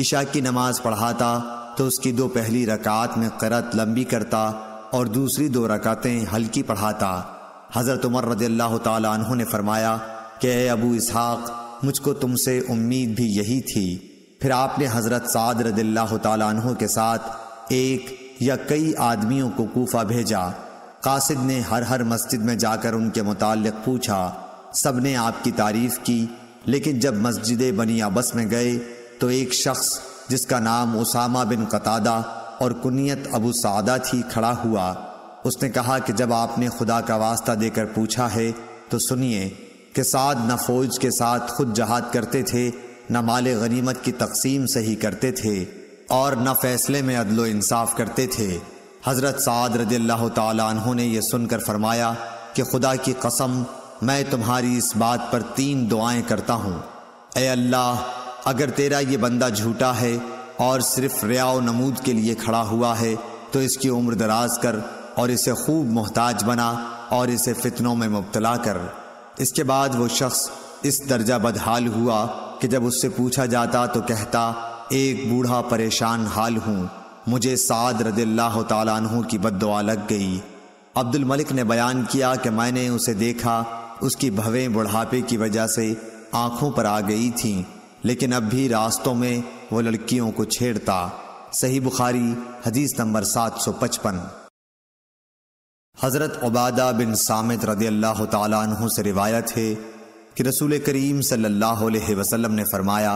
ईशा की नमाज पढ़ाता तो उसकी दो पहली रकात में करत लंबी करता और दूसरी दो रकातें हल्की पढ़ाता हज़रत उमर रदील्ला ने फरमाया कि अबू इसहाक मुझको तुमसे उम्मीद भी यही थी फिर आपने हज़रत साद रदील्ला तु के साथ एक या कई आदमियों को कोफा भेजा कासिद ने हर हर मस्जिद में जाकर उनके मुतल पूछा सब ने आपकी तारीफ़ की लेकिन जब मस्जिद बनी आबस में गए तो एक शख्स जिसका नाम उसामा बिन कतादा और कुनीत अबू सादा थी खड़ा हुआ उसने कहा कि जब आपने खुदा का वास्ता देकर पूछा है तो सुनिए कि साद न फौज के साथ खुद जहाद करते थे न माल गनीमत की तकसीम सही करते थे और न फैसले में अदलो इंसाफ करते थे हज़रत साद रजील्ला तु ने यह सुनकर फरमाया कि खुदा की कसम मैं तुम्हारी इस बात पर तीन दुआएं करता हूँ ए अल्लाह अगर तेरा ये बंदा झूठा है और सिर्फ रियाओ नमूद के लिए खड़ा हुआ है तो इसकी उम्र दराज कर और इसे खूब मोहताज बना और इसे फितनों में मुबतला कर इसके बाद वो शख्स इस दर्जा बदहाल हुआ कि जब उससे पूछा जाता तो कहता एक बूढ़ा परेशान हाल हूँ मुझे साद रदील्ला तु की बद लग गई अब्दुल मलिक ने बयान किया कि मैंने उसे देखा उसकी भवें बुढ़ापे की वजह से आंखों पर आ गई थीं लेकिन अब भी रास्तों में वो लड़कियों को छेड़ता सही बुखारी हदीस नंबर सात सौ पचपन हज़रत उबादा बिन सामित रदी अल्लाह तु से रिवायत है कि रसूल करीम सल्लल्लाहु अलैहि वसल्लम ने फरमाया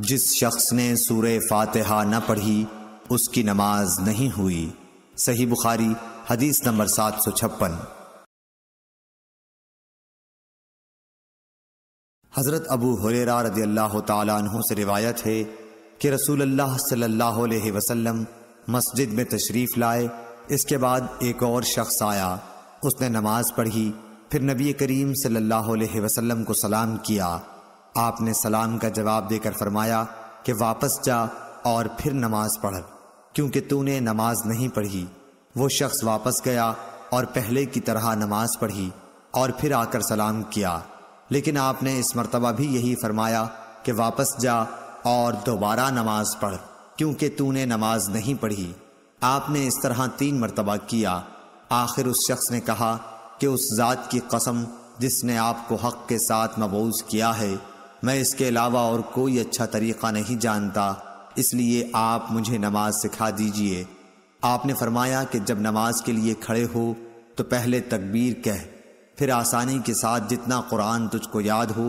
जिस शख्स ने सूर्य फातहा न पढ़ी उसकी नमाज नहीं हुई सही बुखारी हदीस नंबर सात सौ छप्पन हज़रत अबू हुरेरा रदी अल्लाह तु से रिवायत है कि रसूल अल्लाह सल्लल्लाहु अलैहि वसल्लम मस्जिद में तशरीफ़ लाए इसके बाद एक और शख्स आया उसने नमाज पढ़ी फिर नबी करीम सल्लल्लाहु अलैहि वसल्लम को सलाम किया आपने सलाम का जवाब देकर फरमाया कि वापस जा और फिर नमाज पढ़ क्योंकि तूने नमाज नहीं पढ़ी वो शख्स वापस गया और पहले की तरह नमाज पढ़ी और फिर आकर सलाम किया लेकिन आपने इस मरतबा भी यही फरमाया कि वापस जा और दोबारा नमाज पढ़ क्योंकि तूने नमाज नहीं पढ़ी आपने इस तरह तीन मरतबा किया आखिर उस शख्स ने कहा कि उस ज़ात की कसम जिसने आपको हक के साथ मबूज़ किया है मैं इसके अलावा और कोई अच्छा तरीक़ा नहीं जानता इसलिए आप मुझे नमाज सिखा दीजिए आपने फरमाया कि जब नमाज के लिए खड़े हो तो पहले तकबीर कह फिर आसानी के साथ जितना कुरान तुझको याद हो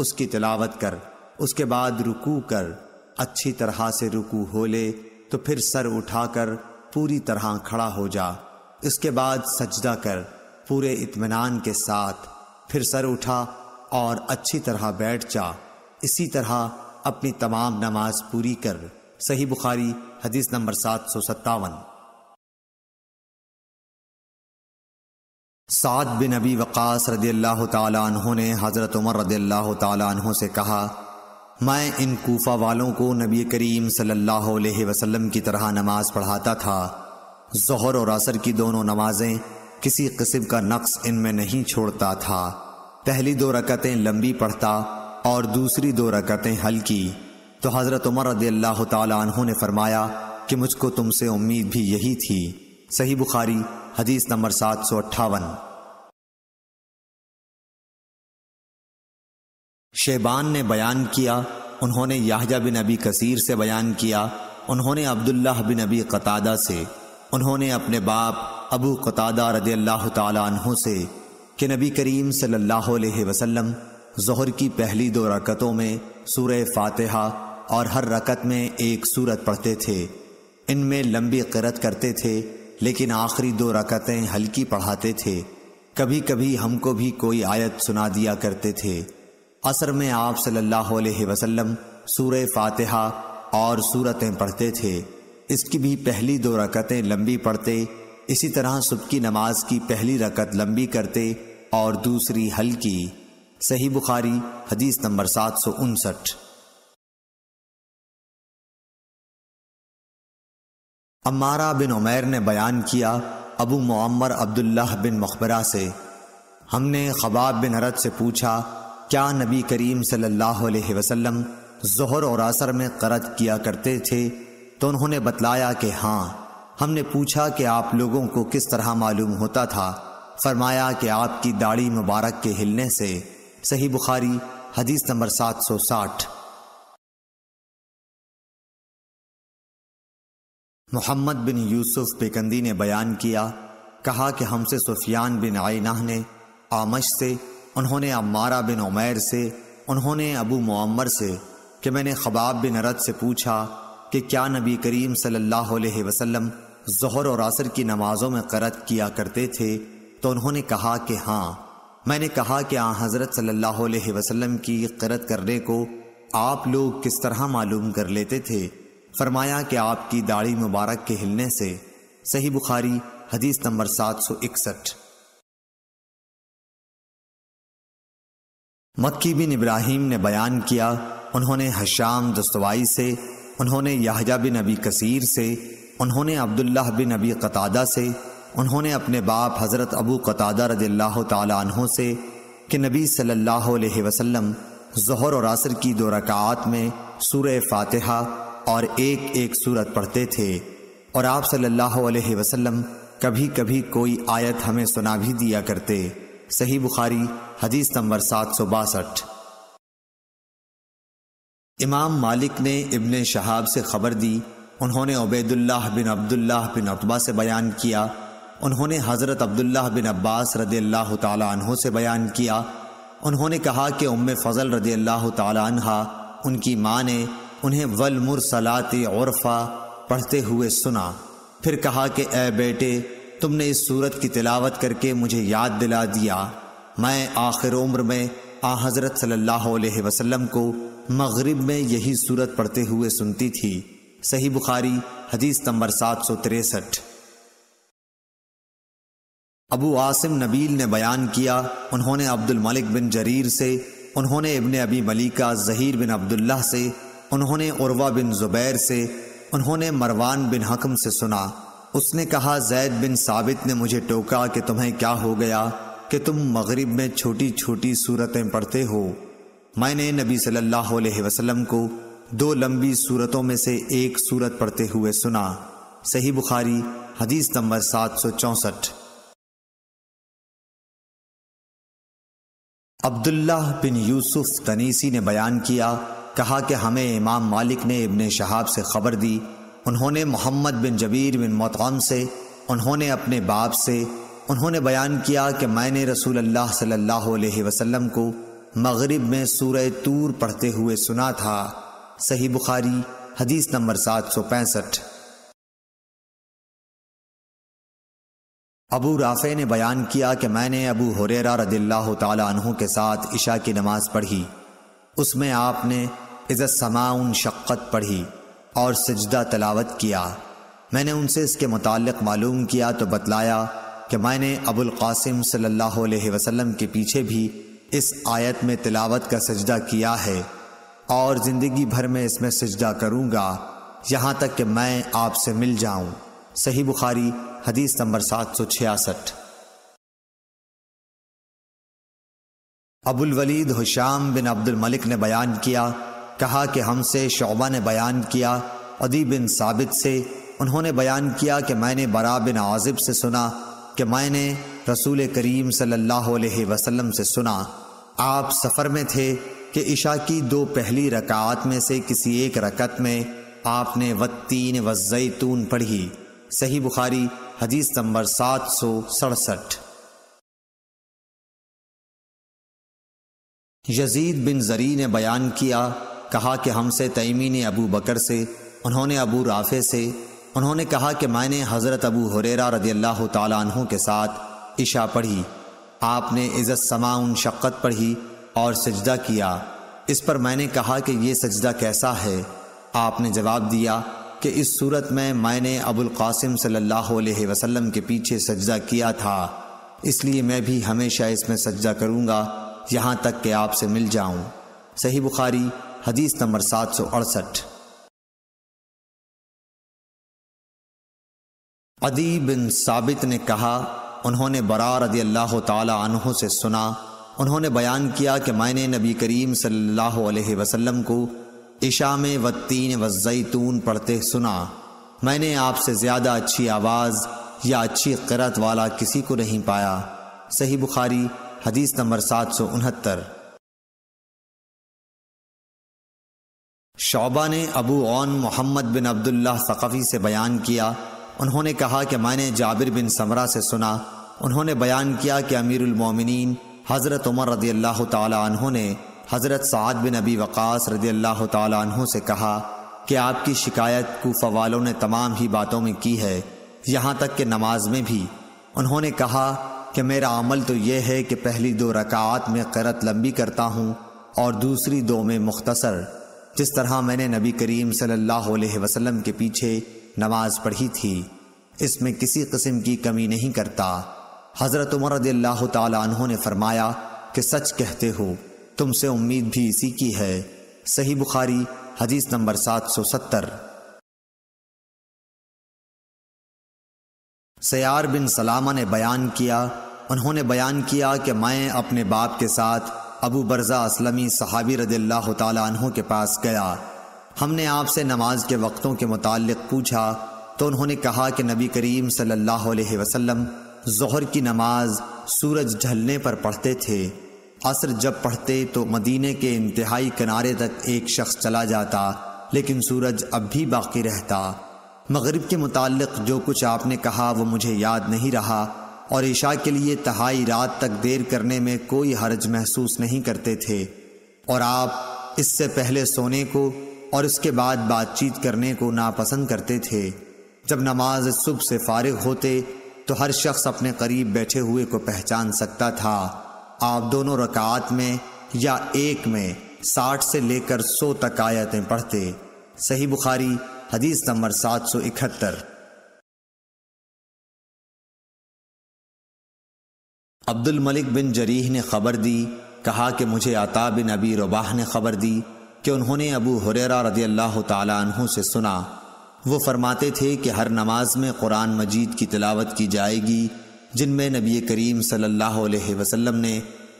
उसकी तिलावत कर उसके बाद रुकू कर अच्छी तरह से रुकू हो ले तो फिर सर उठाकर पूरी तरह खड़ा हो जा इसके बाद सजदा कर पूरे इत्मीनान के साथ फिर सर उठा और अच्छी तरह बैठ जा इसी तरह अपनी तमाम नमाज पूरी कर सही बुखारी हदीस नंबर सात सौ सत्तावन सात बिन अबी वक़ास रदी अल्लाह तु ने हज़रत उमर रदी अल्लाह तु से कहा मैं इन कोफ़ा वालों को नबी करीम सल्लल्लाहु अलैहि की तरह नमाज़ पढ़ाता था जहर और असर की दोनों नमाजें किसी कस्म का नक्स इनमें नहीं छोड़ता था पहली दो रकतें लंबी पढ़ता और दूसरी दो रकतें हल्की तो हज़रत उमर रदी अल्लाह तु ने फरमाया कि मुझको तुमसे उम्मीद भी यही थी सही बुखारी हदीस नंबर सात सौ अट्ठावन शेबान ने बयान किया उन्होंने याहजा बिन अबी कसीर से बयान किया उन्होंने अब्दुल्ला बिन अबी कतादा से उन्होंने अपने बाप अबू कतादा रदी अल्लाह तु से कि नबी करीम सल्लल्लाहु अलैहि वसल्लम जहर की पहली दो रकतों में सूर फातहा और हर रकत में एक सूरत पढ़ते थे इनमें लंबी करत करते थे लेकिन आखिरी दो रकतें हल्की पढ़ाते थे कभी कभी हमको भी कोई आयत सुना दिया करते थे असर में आप सल्लल्लाहु अलैहि वसल्लम सूर फातिहा और सूरतें पढ़ते थे इसकी भी पहली दो रकतें लंबी पढ़ते इसी तरह सुबह की नमाज की पहली रकत लंबी करते और दूसरी हल्की सही बुखारी हदीस नंबर सात सौ उनसठ अमारा बिन उमैर ने बयान किया अबू मम्मर अब्दुल्लाह बिन मकबरा से हमने खबाब बिन हरत से पूछा क्या नबी करीम सल्लल्लाहु अलैहि वसल्लम जहर और असर में करत किया करते थे तो उन्होंने बतलाया कि हाँ हमने पूछा कि आप लोगों को किस तरह मालूम होता था फरमाया कि आपकी दाढ़ी मुबारक के हिलने से सही बुखारी हदीस नंबर सात सौ साठ मोहम्मद बिन यूसुफ पेकंदी ने बयान किया कहा कि हमसे सुफियान बिन आइनाह ने आमश से उन्होंने अमारा बिन उमैर से उन्होंने अबू मम्मर से कि मैंने खबाब बिन अरत से पूछा कि क्या नबी करीम सल्लल्लाहु अलैहि वसल्लम जहर और असर की नमाजों में करत किया करते थे तो उन्होंने कहा कि हाँ मैंने कहा कि आ हाँ, हज़रत सल्ला वसलम की करत करने को आप लोग किस तरह मालूम कर लेते थे फरमाया कि आपकी दाढ़ी मुबारक के हिलने से सही बुखारी हदीस नंबर सात सौ इकसठ मक्की बिन इब्राहिम ने बयान किया उन्होंने हशाम दस्तवाई से उन्होंने यहजा बिन अबी कसीर से उन्होंने अब्दुल्ला बिन अबी कतादा से उन्होंने अपने बाप हज़रत अबू कतादा रजील्ला तहों से कि नबी सल्लल्लाहु अलैहि वसल्लम जहर और असर की दो रकात में सूर फातिहा और एक एक सूरत पढ़ते थे और आप सल्लल्लाहु अलैहि वसल्लम कभी कभी कोई आयत हमें सुना भी दिया करते सही बुखारी हदीस नंबर सात सौ बासठ इमाम मालिक ने इब्ने शहाब से खबर दी उन्होंने उबैदुल्लाह बिन अब्दुल्लाह बिन अतबा से बयान किया उन्होंने हज़रत अब्दुल्लाह बिन अब्बास रदी अल्लाह तहों से बयान किया उन्होंने कहा कि उम फ़ज़ल रदी अल्लाह तहा उनकी माँ ने उन्हें वलमुर सलाती औरफा पढ़ते हुए सुना फिर कहा कि ए बेटे तुमने इस सूरत की तिलावत करके मुझे याद दिला दिया मैं आखिर उम्र में आ हज़रत सल्लल्लाहु अलैहि वसल्लम को मगरिब में यही सूरत पढ़ते हुए सुनती थी सही बुखारी हदीस नंबर सात सौ तिरसठ अबू आसिम नबील ने बयान किया उन्होंने अब्दुल मलिक बिन जरीर से उन्होंने इबन अबी मलिका जहीर बिन अब्दुल्ला से उन्होंने उर्वा बिन ज़ुबैर से उन्होंने मरवान बिन हकम से सुना उसने कहा जैद बिन साबित ने मुझे टोका कि तुम्हें क्या हो गया कि तुम मगरिब में छोटी छोटी सूरतें पढ़ते हो मैंने नबी सल्लल्लाहु अलैहि वसल्लम को दो लंबी सूरतों में से एक सूरत पढ़ते हुए सुना सही बुखारी हदीस नंबर सात सौ चौसठ अब्दुल्लाह बिन यूसुफ तनीसी ने बयान किया कहा कि हमें इमाम मालिक ने इबन शहाब से खबर दी उन्होंने मोहम्मद बिन जबीर बिन मतम से उन्होंने अपने बाप से उन्होंने बयान किया कि मैंने रसूल अल्लाह सल्लल्लाहु अलैहि वसल्लम को मगरिब में सूर तूर पढ़ते हुए सुना था सही बुखारी हदीस नंबर सात सौ पैंसठ अबू राफ़े ने बयान किया कि मैंने अबू हुरेरा रदिल्ला तहों के साथ इशा की नमाज़ पढ़ी उसमें आपने इज़त समाउन शक्क़त पढ़ी और सजदा तलावत किया मैंने उनसे इसके मुतक़ मालूम किया तो बतलाया कि मैंने अबुल कासिम सल्लल्लाहु अलैहि वसल्लम के पीछे भी इस आयत में तिलावत का सजदा किया है और ज़िंदगी भर में इसमें सजदा करूँगा यहाँ तक कि मैं आपसे मिल जाऊँ सही बुखारी हदीस नंबर सात सौ छियासठ अबुलवलीद वलीद हुशाम बिन अब्दुल मलिक ने बयान किया कहा कि हमसे शोबा ने बयान किया अदी बिन साबित से उन्होंने बयान किया कि मैंने बरा बिन आजिब से सुना कि मैंने रसूल करीम सल्लल्लाहु अलैहि वसल्लम से सुना आप सफ़र में थे कि ईशा की दो पहली रकात में से किसी एक रकत में आपने वत्तीन वज़ैतून पढ़ी सही बुखारी हदीस नंबर सात सौ सड़सठ यजीद बिन जरी ने बयान किया कहा कि हमसे तयमी ने अबू बकर से उन्होंने अबू राफ़े से उन्होंने कहा कि मैंने हज़रत अबू हुरेरा रदी अल्लाह तहों के साथ इशा पढ़ी आपने इज़्ज़त समा उन शक्क़त पढ़ी और सजदा किया इस पर मैंने कहा कि यह सजदा कैसा है आपने जवाब दिया कि इस सूरत में मैंने अबुल कासिम सल्लल्लाहु अलैहि वसल्लम के पीछे सजदा किया था इसलिए मैं भी हमेशा इसमें सजदा करूँगा यहाँ तक कि आपसे मिल जाऊँ सही बुखारी हदीस नंबर सात सौ अड़सठ अदी बिन साबित ने कहा उन्होंने बरार अदी अल्लाह तहों से सुना उन्होंने बयान किया कि मैंने नबी करीम सल्लल्लाहु अलैहि वसल्लम को इशा में व तीन व जैतून पढ़ते सुना मैंने आपसे ज़्यादा अच्छी आवाज़ या अच्छी करत वाला किसी को नहीं पाया सही बुखारी हदीस नंबर सात सौ उनहत्तर शौबा ने अबू ओन मोहम्मद बिन अब्दुल्ला सक़फ़ी से बयान किया उन्होंने कहा कि मैंने जाबिर बिन समरा से सुना उन्होंने बयान किया कि अमीरमिन हज़रत उमर रदी अल्लाह तहों ने हज़रत साद बिन अबी वक़ास रदी अल्लाह तहों से कहा कि आपकी शिकायत कोफा वालों ने तमाम ही बातों में की है यहाँ तक कि नमाज में भी उन्होंने कहा कि मेरा अमल तो यह है कि पहली दो रकात में करत लंबी करता हूँ और दूसरी दो में मुख्तसर जिस तरह मैंने नबी करीम सल्लल्लाहु अलैहि वसल्लम के पीछे नमाज पढ़ी थी इसमें किसी किस्म की कमी नहीं करता हज़रत उमर उन्होंने फरमाया कि सच कहते हो तुमसे उम्मीद भी इसी की है सही बुखारी हदीस नंबर सात सौ सत्तर सयार बिन सलामा ने बयान किया उन्होंने बयान किया कि मैं अपने बाप के साथ अबू बरजा असलमी सहाबी रदील्ला तहों के पास गया हमने आपसे नमाज के वक्तों के मुतक पूछा तो उन्होंने कहा कि नबी करीम सल्लल्लाहु अलैहि वसल्लम जहर की नमाज सूरज ढलने पर पढ़ते थे असर जब पढ़ते तो मदीने के इंतहाई किनारे तक एक शख्स चला जाता लेकिन सूरज अब भी बाकी रहता मगरब के मुतक जो कुछ आपने कहा वो मुझे याद नहीं रहा और ईशा के लिए तहाई रात तक देर करने में कोई हर्ज महसूस नहीं करते थे और आप इससे पहले सोने को और इसके बाद बातचीत करने को नापसंद करते थे जब नमाज सुबह से फारिग होते तो हर शख्स अपने करीब बैठे हुए को पहचान सकता था आप दोनों रकात में या एक में साठ से लेकर सौ तक आयतें पढ़ते सही बुखारी हदीस नंबर सात सौ इकहत्तर अब्दुल मलिक बिन जरीह ने खबर दी कहा कि मुझे आता बिन अबी रबाह ने खबर दी कि उन्होंने अबू हुरेरा रदी अल्लाह तु से सुना वो फरमाते थे कि हर नमाज में कुरान मजीद की तिलावत की जाएगी जिनमें नबी करीम सल्लल्लाहु अलैहि वसल्लम ने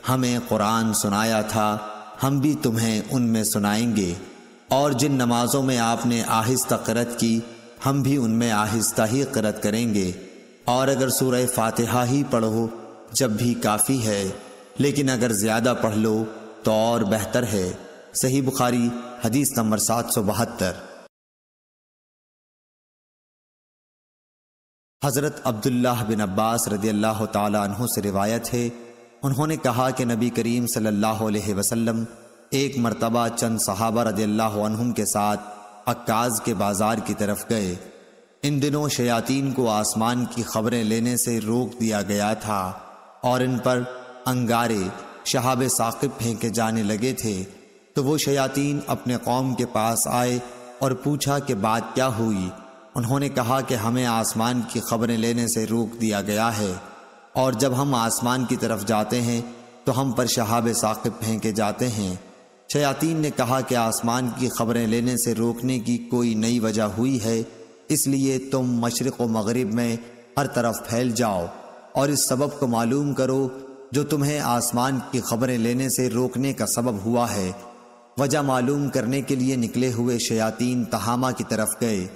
हमें कुरान सुनाया था हम भी तुम्हें उनमें सुनाएंगे और जिन नमाजों में आपने आहिस्ता करत की हम भी उनमें आहिस्ता ही करत करेंगे और अगर सूरह फातहा ही पढ़ो जब भी काफ़ी है लेकिन अगर ज़्यादा पढ़ लो तो और बेहतर है सही बुखारी हदीस नंबर सात सौ बहत्तर हज़रत अब्दुल्ला बिन अब्बास रदी अल्लाह तहों से रिवायत है उन्होंने कहा कि नबी करीम सल्लल्लाहु अलैहि वसल्लम एक मरतबा चंद सहाबा रदी अल्लाह के साथ अक्काज के बाज़ार की तरफ गए इन दिनों शयातीन को आसमान की खबरें लेने से रोक दिया गया था और इन पर अंगारे शहाब साकिब फेंके जाने लगे थे तो वो शयातीन अपने कौम के पास आए और पूछा कि बात क्या हुई उन्होंने कहा कि हमें आसमान की खबरें लेने से रोक दिया गया है और जब हम आसमान की तरफ जाते हैं तो हम पर शहाब साकिब फेंके जाते हैं शयातीन ने कहा कि आसमान की खबरें लेने से रोकने की कोई नई वजह हुई है इसलिए तुम मशरक़ व मगरब में हर तरफ फैल जाओ और इस सबब को मालूम करो जो तुम्हें आसमान की खबरें लेने से रोकने का सबब हुआ है वजह मालूम करने के लिए निकले हुए शयातीन तहामा की तरफ गए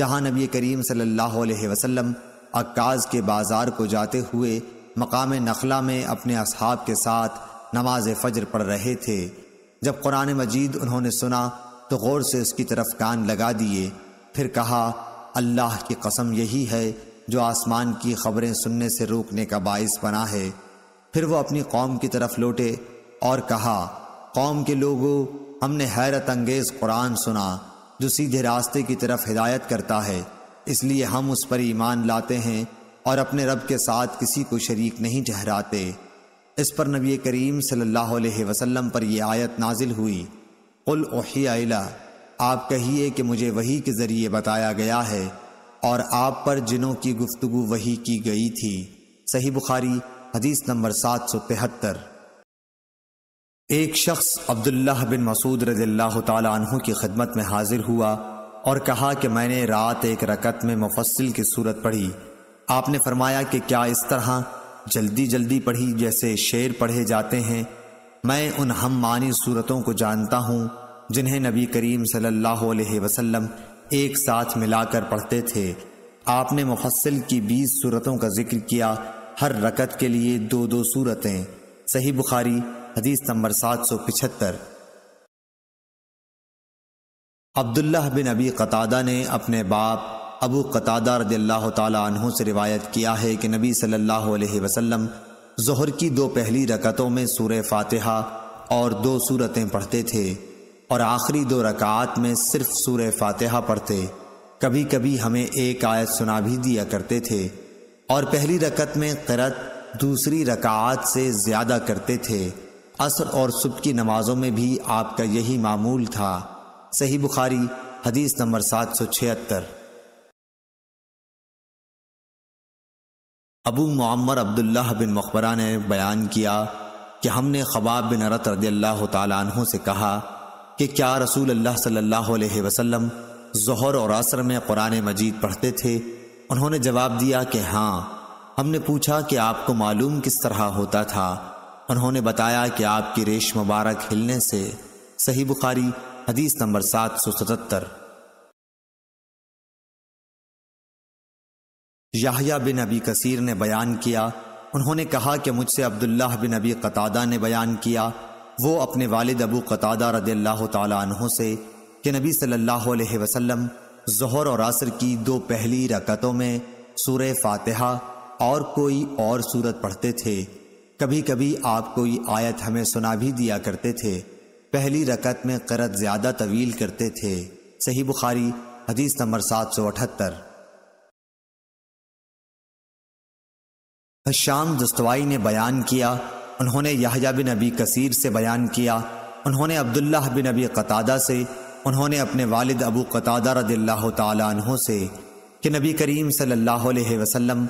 जहां नबी करीम सल्लल्लाहु अलैहि वसल्लम अक्काज के बाजार को जाते हुए मकाम नखला में अपने असहाब के साथ नमाज फजर पढ़ रहे थे जब कुरान मजीद उन्होंने सुना तो गौर से उसकी तरफ कान लगा दिए फिर कहा अल्लाह की कसम यही है जो आसमान की खबरें सुनने से रोकने का बायस बना है फिर वो अपनी कौम की तरफ लौटे और कहा कौम के लोगों हमने हैरत अंगेज कुरान सुना जो सीधे रास्ते की तरफ हिदायत करता है इसलिए हम उस पर ईमान लाते हैं और अपने रब के साथ किसी को शरीक नहीं ठहराते इस पर नबी करीम सल्लल्लाहु अलैहि वसल्लम पर यह आयत नाजिल हुई कुल ओहिया आप कहिए कि मुझे वही के ज़रिए बताया गया है और आप पर जिनों की गुफ्तु वही की गई थी सही बुखारी हदीस नंबर सात सौ तिहत्तर एक शख्स अब्दुल्लाह बिन मसूद रजील्ला की खिदमत में हाजिर हुआ और कहा कि मैंने रात एक रकत में मुफसिल की सूरत पढ़ी आपने फरमाया कि क्या इस तरह जल्दी जल्दी पढ़ी जैसे शेर पढ़े जाते हैं मैं उन हम मानी सूरतों को जानता हूँ जिन्हें नबी करीम सल्लल्लाहु अलैहि वसल्लम एक साथ मिलाकर पढ़ते थे आपने मुफसल की बीस सूरतों का जिक्र किया हर रकत के लिए दो दो सूरतें सही बुखारी हदीस नंबर सात सौ पिछहत्तर अब्दुल्लाह बिन अबी कतादा ने अपने बाप अबू कतादा रदल्ला से रिवायत किया है कि नबी सल्लल्लाहु अलैहि वसल्लम जहर की दो पहली रकतों में सूर फातिहा और दो सूरतें पढ़ते थे और आखिरी दो रकात में सिर्फ सूर फातिहा पढ़ते कभी कभी हमें एक आयत सुना भी दिया करते थे और पहली रकत में करत दूसरी रकात से ज़्यादा करते थे असर और सुबह की नमाजों में भी आपका यही मामूल था सही बुखारी हदीस नंबर सात सौ छिहत्तर अबू मम्मर अब्दुल्ला बिन मकबरा ने बयान किया कि हमने खबाब बिन अरत रजील्ला तहों से कहा कि क्या रसूल अल्लाह सल्लल्लाहु अलैहि वसल्लम जहर और आसर में कुरान मजीद पढ़ते थे उन्होंने जवाब दिया कि हाँ हमने पूछा कि आपको मालूम किस तरह होता था उन्होंने बताया कि आपकी रेश मुबारक हिलने से सही बुखारी हदीस नंबर सात सौ सतहत्तर याहिया बिन अबी कसीर ने बयान किया उन्होंने कहा कि मुझसे अब्दुल्लाह बिन अबी कतादा ने बयान किया वो अपने वालिद अबू कतादा रदल्ला तहों से कि नबी सल्लल्लाहु अलैहि वसल्लम जहर और आसर की दो पहली रकतों में सूर्य फातहा और कोई और सूरत पढ़ते थे कभी कभी आप कोई आयत हमें सुना भी दिया करते थे पहली रकत में करत ज़्यादा तवील करते थे सही बुखारी हदीस नंबर सात सौ अठहत्तर हश्याम दस्तवाई ने बयान किया उन्होंने यहया बिन अबी कसीर से बयान किया उन्होंने अब्दुल्ला बिन अबी कतादा से उन्होंने अपने वालिद अबू कतादा रदील्ला तहों से कि नबी करीम सल्लल्लाहु अलैहि वसल्लम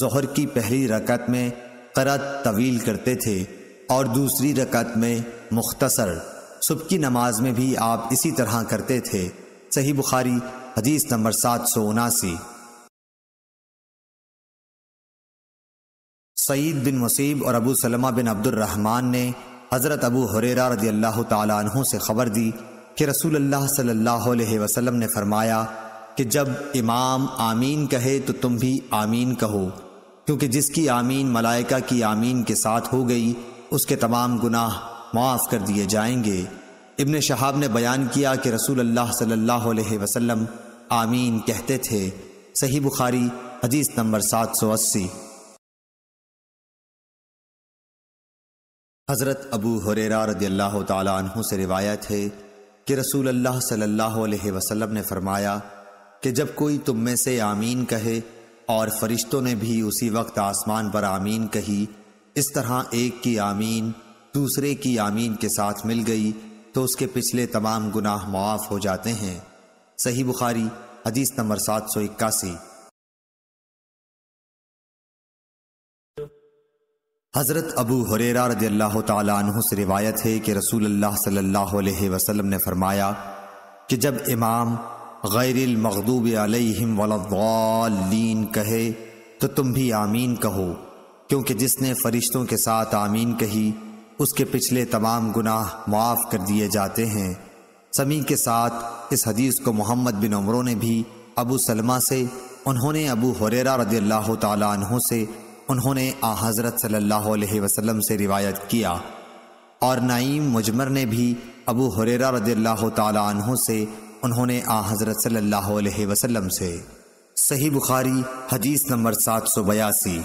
जहर की पहली रकत में करत तवील करते थे और दूसरी रकत में मुख्तसर सुबह की नमाज में भी आप इसी तरह करते थे सही बुखारी हदीस नंबर सात सौ उनासी सईद बिन वसीब और अबू सलमा बिन अब्दुलरहमान ने हज़रत अबू हुरेरा रदी अल्लाह तु से ख़बर दी कि रसूल अल्लाह सल्लल्लाहु अलैहि वसल्लम ने फरमाया कि जब इमाम आमीन कहे तो तुम भी आमीन कहो क्योंकि जिसकी आमीन मलाइका की आमीन के साथ हो गई उसके तमाम गुनाह माफ़ कर दिए जाएंगे इब्न शहाब ने बयान किया कि रसूल अल्लाह सल्लल्लाहु अलैहि वसल्लम आमीन कहते थे सही बुखारी हदीस नंबर सात सौ अस्सी हज़रत अबू हुरेरा रदी अल्लाह तु से रिवायत है कि रसूल अल्लाह सल्लल्लाहु अलैहि वसल्लम ने फरमाया कि जब कोई तुम में से आमीन कहे और फरिश्तों ने भी उसी वक्त आसमान पर आमीन कही इस तरह एक की आमीन दूसरे की आमीन के साथ मिल गई तो उसके पिछले तमाम गुनाह मुआफ़ हो जाते हैं सही बुखारी हदीस नंबर सात सौ इक्यासी हज़रत अबू हुरेरा रजी अल्लाह तु से रिवायत है कि रसूल अल्लाह सल्लल्लाहु अलैहि वसल्लम ने फरमाया कि जब इमाम गैरमूब मखदूब अलैहिम कहे तो तुम भी आमीन कहो क्योंकि जिसने फरिश्तों के साथ आमीन कही उसके पिछले तमाम गुनाह माफ़ कर दिए जाते हैं समी के साथ इस हदीस को मोहम्मद बिन उमरों ने भी अबू सलमा से उन्होंने अबू हुरेरा रदी अल्लाह तु से उन्होंने आ हज़रत सल्लल्लाहु अलैहि वसल्लम से रिवायत किया और नाइम मुजमर ने भी अबू हुरेरा रदील्लाहु तु से उन्होंने आ हज़रत सल्लल्लाहु अलैहि वसल्लम से सही बुखारी हदीस नंबर सात सौ बयासी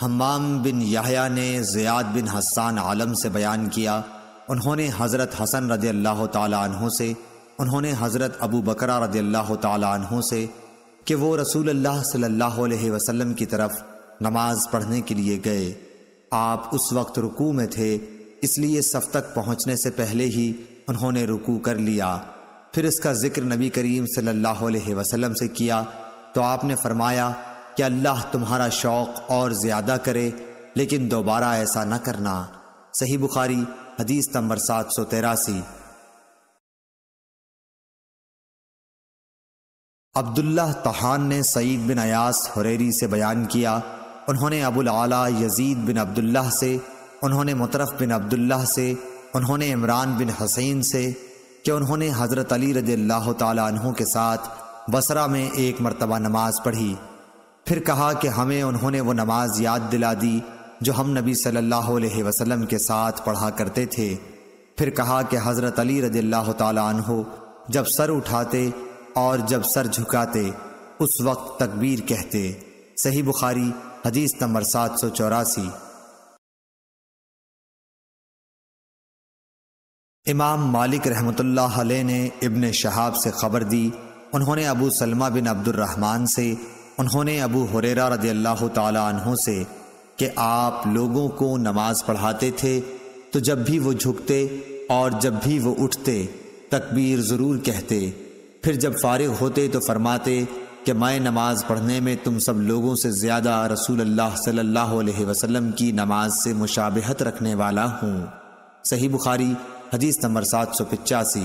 हमाम बिन याहया ने ज़ियाद बिन हसान आलम से बयान किया उन्होंने हज़रत हसन रदी अल्लाह तु से उन्होंने हज़रत अबू बकरा रदी अल्लाह तहों से कि वो रसूल अल्लाह सल्लल्लाहु अलैहि वसल्लम की तरफ नमाज पढ़ने के लिए गए आप उस वक्त रुकू में थे इसलिए सफ तक पहुँचने से पहले ही उन्होंने रुकू कर लिया फिर इसका जिक्र नबी करीम सल्लल्लाहु अलैहि वसल्लम से किया तो आपने फरमाया कि अल्लाह तुम्हारा शौक़ और ज़्यादा करे लेकिन दोबारा ऐसा न करना सही बुखारी हदीस नंबर सात सौ तेरासी अब्दुल्ला तहान ने सईद बिन अयास हरेरी से बयान किया उन्होंने अबुल आला यजीद बिन अब्दुल्ला से उन्होंने मुतरफ बिन अब्दुल्ला से उन्होंने इमरान बिन हसैन से कि उन्होंने हज़रत अली रज़ील्ला तहों के साथ बसरा में एक मरतबा नमाज पढ़ी फिर कहा कि हमें उन्होंने वो नमाज याद दिला दी जो हम नबी सल्लल्लाहु अलैहि वसल्लम के साथ पढ़ा करते थे फिर कहा कि हज़रत अली रज़ील्ला तहों जब सर उठाते और जब सर झुकाते उस वक्त तकबीर कहते सही बुखारी हदीस नंबर सात सौ चौरासी इमाम मालिक रहमतुल्लाह ने इब्ने शहाब से ख़बर दी उन्होंने अबू सलमा बिन अब्दुलरहमान से उन्होंने अबू हुरेरा रदी अल्लाह तहों से कि आप लोगों को नमाज पढ़ाते थे तो जब भी वो झुकते और जब भी वो उठते तकबीर ज़रूर कहते फिर जब फारिग होते तो फरमाते कि मैं नमाज पढ़ने में तुम सब लोगों से ज़्यादा रसूल अल्लाह सल्लल्लाहु अलैहि वसल्लम की नमाज से मुशाबहत रखने वाला हूँ सही बुखारी हदीस नंबर सात सौ पिचासी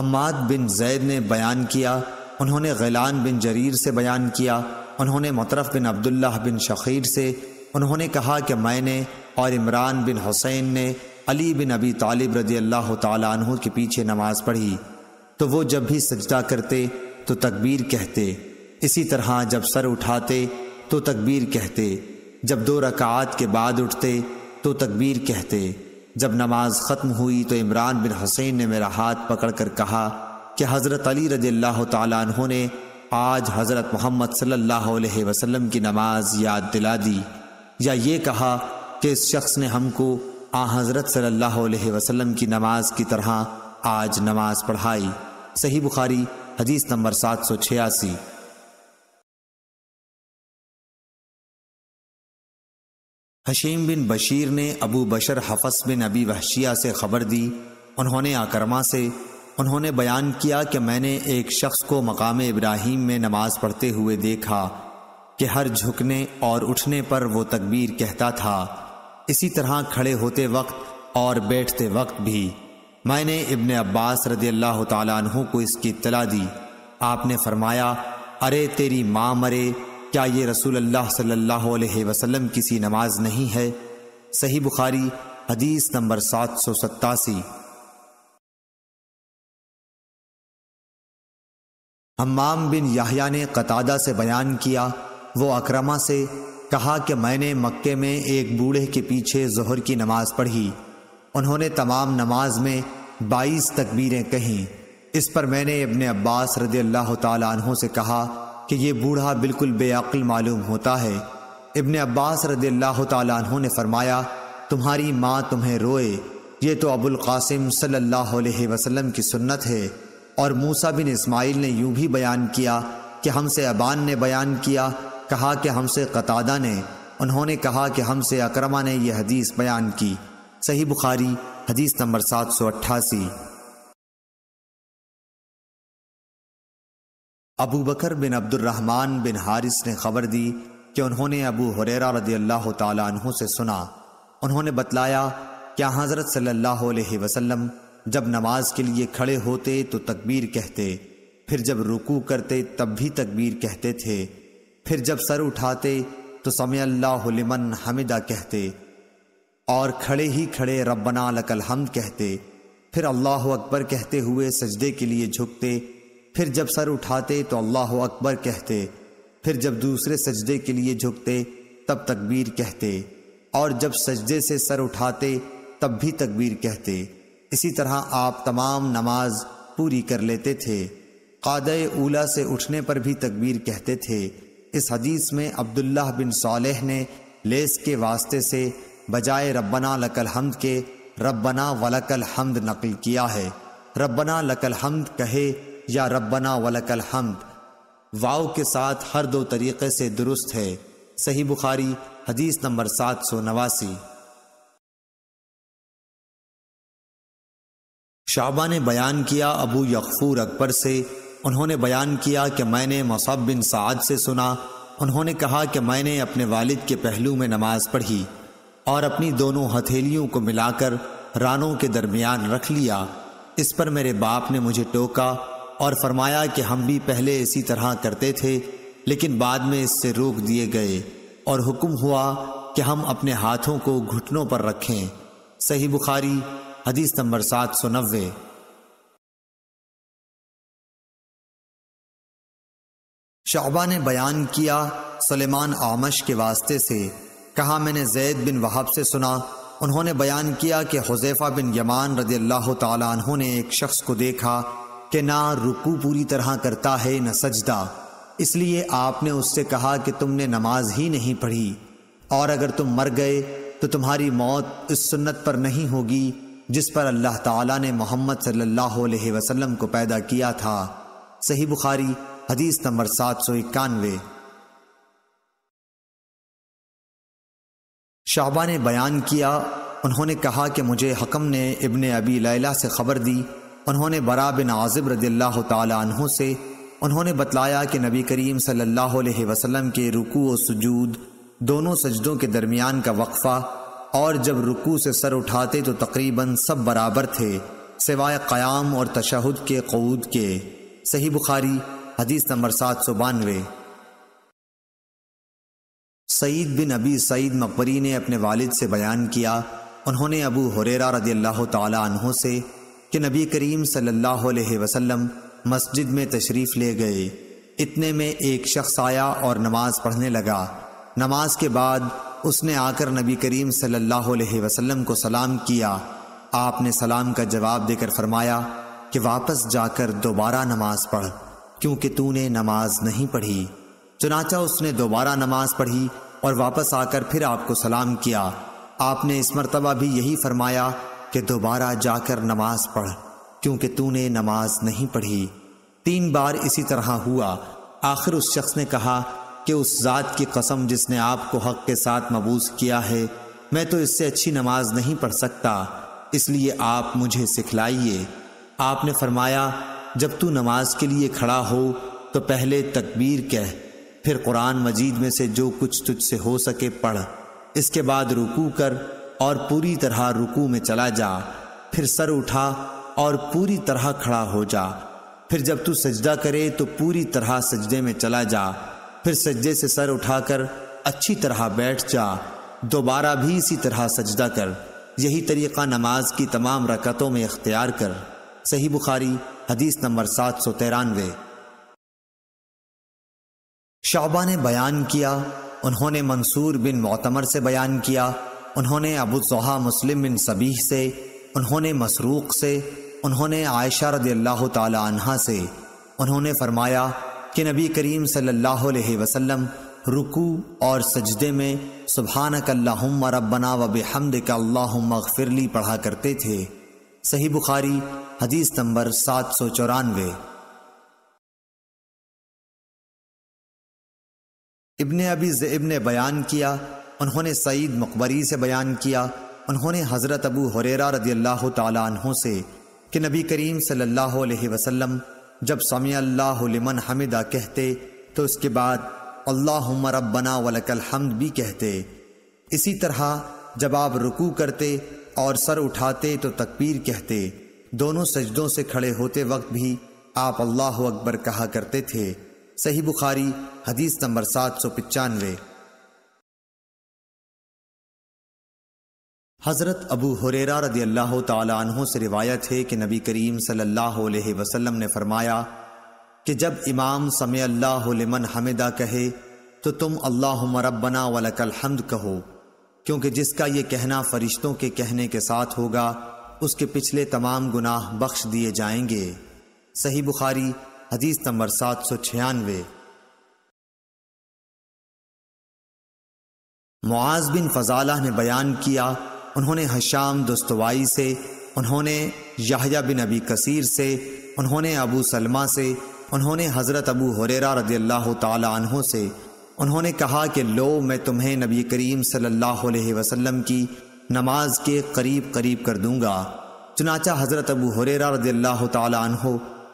हमाद बिन जैद ने बयान किया उन्होंने गैलान बिन जरीर से बयान किया उन्होंने मतरफ बिन अब्दुल्ला बिन शखीर से उन्होंने कहा कि मैंने और इमरान बिन हुसैन ने अली बिन अबी तालिब रजी अल्लाह तु के पीछे नमाज पढ़ी तो वो जब भी सजदा करते तो तकबीर कहते इसी तरह जब सर उठाते तो तकबीर कहते जब दो रकात के बाद उठते तो तकबीर कहते जब नमाज ख़त्म हुई तो इमरान बिन हुसैन ने मेरा हाथ पकड़ कर कहा कि हज़रत अली रजी अल्लाह तु ने आज हज़रत मोहम्मद सल्लल्लाहु अलैहि वसल्लम की नमाज याद दिला दी या ये कहा कि इस शख्स ने हमको आ हज़रत सल्लल्लाहु अलैहि वसल्लम की नमाज की तरह आज नमाज पढ़ाई सही बुखारी हदीस नंबर सात सौ छियासी हशीम बिन बशीर ने अबू बशर हफस बिन अबी वहशिया से खबर दी उन्होंने आकरमा से उन्होंने बयान किया कि मैंने एक शख्स को मकाम इब्राहिम में नमाज पढ़ते हुए देखा कि हर झुकने और उठने पर वो तकबीर कहता था इसी तरह खड़े होते वक्त और बैठते वक्त भी मैंने इब्ने अब्बास रदी अल्लाह तु को इसकी इतला दी आपने फरमाया अरे तेरी माँ मरे क्या ये रसूल अल्लाह सल्लल्लाहु अलैहि वसल्लम किसी नमाज नहीं है सही बुखारी हदीस नंबर सात सौ सत्तासी हमाम बिन याहिया ने कतादा से बयान किया वो अक्रमा से कहा कि मैंने मक्के में एक बूढ़े के पीछे जहर की नमाज पढ़ी उन्होंने तमाम नमाज में बाईस तकबीरें कहीं इस पर मैंने अपने अब्बास रदी अल्लाह तहों से कहा कि यह बूढ़ा बिल्कुल बेअल मालूम होता है इबन अब्बास रदी अल्लाह तहों ने फरमाया तुम्हारी माँ तुम्हें रोए ये तो अबुल कासिम सल्लल्लाहु अलैहि वसल्लम की सुन्नत है और मूसा बिन इस्माइल ने यूँ भी बयान किया कि हमसे अबान ने बयान किया कहा कि हमसे कतादा ने उन्होंने कहा कि हमसे अक्रमा ने यह हदीस बयान की सही बुखारी हदीस नंबर सात सौ अट्ठासी अबू बकर बिन अब्दुलरहमान बिन हारिस ने खबर दी कि उन्होंने अबू हुररा रदी अल्लाह तहों से सुना उन्होंने बतलाया क्या हज़रत सल्लल्लाहु अलैहि वसल्लम जब नमाज के लिए खड़े होते तो तकबीर कहते फिर जब रुकू करते तब भी तकबीर कहते थे फिर जब सर उठाते तो समय अल्लाह लिमन हमिदा कहते और खड़े ही खड़े रब्बना लकल हमद कहते फिर अल्लाह अकबर कहते हुए सजदे के लिए झुकते फिर जब सर उठाते तो अल्लाह अकबर कहते फिर जब दूसरे सजदे के लिए झुकते तब तकबीर कहते और जब सजदे से सर उठाते तब भी तकबीर कहते इसी तरह आप तमाम नमाज पूरी कर लेते थे कादय ऊला से उठने पर भी तकबीर कहते थे इस हदीस में अब्दुल्लाह बिन सालेह ने लेस के वास्ते से बजाय रब्बना लकल हमद के रब्बना वलकल हमद नकल किया है रब्बना लकल हमद कहे या रब्बना वलकल हमद वाव के साथ हर दो तरीक़े से दुरुस्त है सही बुखारी हदीस नंबर सात सौ नवासी शाबा ने बयान किया अबू यकफूर अकबर से उन्होंने बयान किया कि मैंने मसब बिन साद से सुना उन्होंने कहा कि मैंने अपने वालिद के पहलू में नमाज पढ़ी और अपनी दोनों हथेलियों को मिलाकर रानों के दरमियान रख लिया इस पर मेरे बाप ने मुझे टोका और फरमाया कि हम भी पहले इसी तरह करते थे लेकिन बाद में इससे रोक दिए गए और हुक्म हुआ कि हम अपने हाथों को घुटनों पर रखें सही बुखारी हदीस नंबर सात सौ नब्बे शाबा ने बयान किया सलेमान आमश के वास्ते से कहा मैंने जैद बिन वहाब से सुना उन्होंने बयान किया कि हुजैफा बिन यमान रदी अल्लाह तु ने एक शख्स को देखा कि ना रुकू पूरी तरह करता है न सजदा इसलिए आपने उससे कहा कि तुमने नमाज ही नहीं पढ़ी और अगर तुम मर गए तो तुम्हारी मौत इस सुन्नत पर नहीं होगी जिस पर अल्लाह ताला ने मोहम्मद सल्लल्लाहु अलैहि वसल्लम को पैदा किया था सही बुखारी हदीस नंबर सात सौ इक्यानवे शाहबा ने बयान किया उन्होंने कहा कि मुझे हकम ने इबन अबी लैला से ख़बर दी उन्होंने बरा बिन आज़िब रदील्ला तु से उन्होंने बतलाया कि नबी करीम सल्लल्लाहु अलैहि वसल्लम के रुकू और सजूद दोनों सजदों के दरमियान का वक्फ़ा और जब रुकू से सर उठाते तो तकरीबन सब बराबर थे सिवाय क़याम और तशहद के कऊद के सही बुखारी हदीस नंबर सात सौ बानवे सईद बिन अबी सईद मकबरी ने अपने वालिद से बयान किया उन्होंने अबू हुरेरा रदी अल्लाह तहों से कि नबी करीम सल्लल्लाहु अलैहि वसल्लम मस्जिद में तशरीफ़ ले गए इतने में एक शख्स आया और नमाज पढ़ने लगा नमाज के बाद उसने आकर नबी करीम सल्लल्लाहु अलैहि वसल्लम को सलाम किया आपने सलाम का जवाब देकर फरमाया कि वापस जाकर दोबारा नमाज पढ़ क्योंकि तूने नमाज नहीं पढ़ी चुनाचा उसने दोबारा नमाज पढ़ी और वापस आकर फिर आपको सलाम किया आपने इस मरतबा भी यही फरमाया कि दोबारा जाकर नमाज पढ़ क्योंकि तूने नमाज नहीं पढ़ी तीन बार इसी तरह हुआ आखिर उस शख्स ने कहा कि उस ज़ात की कसम जिसने आपको हक के साथ मबूस किया है मैं तो इससे अच्छी नमाज नहीं पढ़ सकता इसलिए आप मुझे सिखलाइए आपने फरमाया जब तू नमाज के लिए खड़ा हो तो पहले तकबीर कह फिर कुरान मजीद में से जो कुछ तुझसे हो सके पढ़ इसके बाद रुकू कर और पूरी तरह रुकू में चला जा फिर सर उठा और पूरी तरह खड़ा हो जा फिर जब तू सजदा करे तो पूरी तरह सजदे में चला जा फिर सजदे से सर उठाकर अच्छी तरह बैठ जा दोबारा भी इसी तरह सजदा कर यही तरीक़ा नमाज की तमाम रकतों में इख्तियार कर सही बुखारी हदीस नंबर सात सौ तिरानवे शोबा ने बयान किया उन्होंने मंसूर बिन मोतमर से बयान किया उन्होंने अबू जोहा मुस्लिम बिन सबीह से उन्होंने मसरूक से उन्होंने आयशा रदी अल्लाह तहा से उन्होंने फरमाया कि नबी करीम सल्लल्लाहु अलैहि वसल्लम रुकू और सजदे में सुबहान कल्लाम रबना का अल्लाह मगफिरली पढ़ा करते थे सही बुखारी हदीस नंबर सात सौ चौरानवे इबन अबी जेब ने बयान किया उन्होंने सईद मकबरी से बयान किया उन्होंने हज़रत अबू हुरेरा रदी अल्लाह तहों से कि नबी करीम सल्लल्लाहु अलैहि वसल्लम जब लिमन हमिदा कहते तो उसके बाद अल्लाह रब्बना वलकल हमद भी कहते इसी तरह जब आप रुकू करते और सर उठाते तो तकबीर कहते दोनों सजदों से खड़े होते वक्त भी आप अल्लाह अकबर कहा करते थे सही बुखारी हदीस नंबर सात सौ पचानवे हज़रत अबू हुरेरा रदी अल्लाह तहों से रिवायत है कि नबी करीम सल्लल्लाहु अलैहि वसल्लम ने फरमाया कि जब इमाम समय अल्लाह हमिदा कहे तो तुम अल्लाह मरबना वलकल हमद कहो क्योंकि जिसका ये कहना फरिश्तों के कहने के साथ होगा उसके पिछले तमाम गुनाह बख्श दिए जाएंगे सही बुखारी हदीस नंबर सात सौ छियानवे मुआज बिन फजाला ने बयान किया उन्होंने हशाम दोस्तवाई से उन्होंने याहिया बिन अबी कसीर से उन्होंने अबू सलमा से उन्होंने हज़रत अबू हुरेरा रदी अल्लाह तहों से उन्होंने कहा कि लो मैं तुम्हें नबी करीम सल्लल्लाहु अलैहि वसल्लम की नमाज के करीब करीब कर दूंगा चुनाचा हज़रत अबू हुरेरा रजील्ला तहो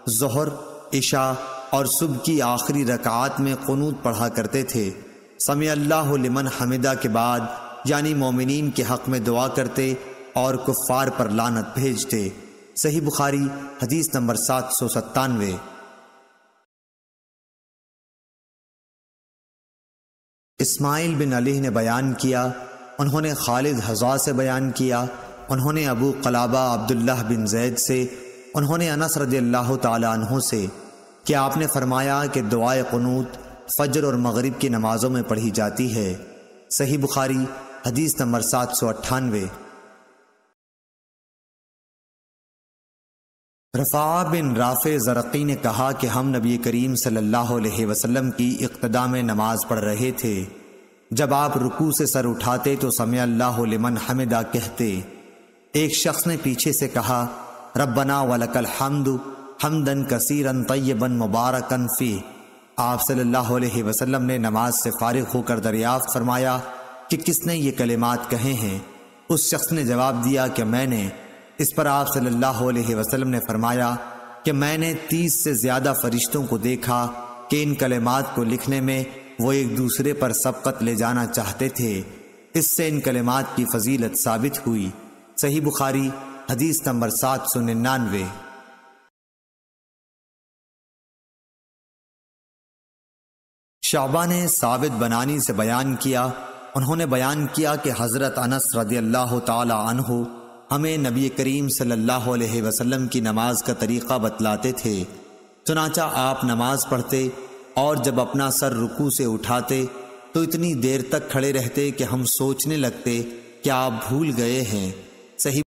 जहर इशा और सुबह की आखिरी रकात में कनूत पढ़ा करते थे समय अल्लाह लिमन हमिदा के बाद यानी मोमिन के हक़ में दुआ करते और कुफ़ार पर लानत भेजते सही बुखारी हदीस नंबर सात सौ सत्तानवे इस्माइल बिन अली ने बयान किया उन्होंने खालिद हजा से बयान किया उन्होंने अबू कलाबा अब्दुल्ला बिन जैद से उन्होंने अनस रदी तु से कि आपने फरमाया कि दुआ क़नूत फ़जर और मगरिब की नमाज़ों में पढ़ी जाती है सही बुखारी हदीस नंबर सात सौ अट्ठानवे रफ़ा बिन राफ़े ज़रक़ी ने कहा कि हम नबी करीम सल्लल्लाहु अलैहि की इक्तदा में नमाज़ पढ़ रहे थे जब आप रुकू से सर उठाते तो समय अल्लाह लिमन हमिदा कहते एक शख्स ने पीछे से कहा रबना वलकल हमद हमदन कसीरन तय्यबन मुबारकन फ़ी आप सल्लल्लाहु अलैहि वसल्लम ने नमाज से फारिग होकर दरियाफ्त फरमाया कि किसने ये कलिमात कहे हैं उस शख्स ने जवाब दिया कि मैंने इस पर आप सल्लल्लाहु अलैहि वसल्लम ने फरमाया कि मैंने तीस से ज़्यादा फरिश्तों को देखा कि इन कलिमात को लिखने में वो एक दूसरे पर सबकत ले जाना चाहते थे इससे इन कलेमात की फजीलत साबित हुई सही बुखारी हदीस नंबर सात सौ निन्यानवे शाबा ने साबित बनानी से बयान किया उन्होंने बयान किया कि हज़रत अनस रदी अल्लाह तहु हमें नबी करीम सल्लल्लाहु अलैहि वसल्लम की नमाज का तरीक़ा बतलाते थे चुनाचा आप नमाज पढ़ते और जब अपना सर रुकू से उठाते तो इतनी देर तक खड़े रहते कि हम सोचने लगते क्या आप भूल गए हैं सही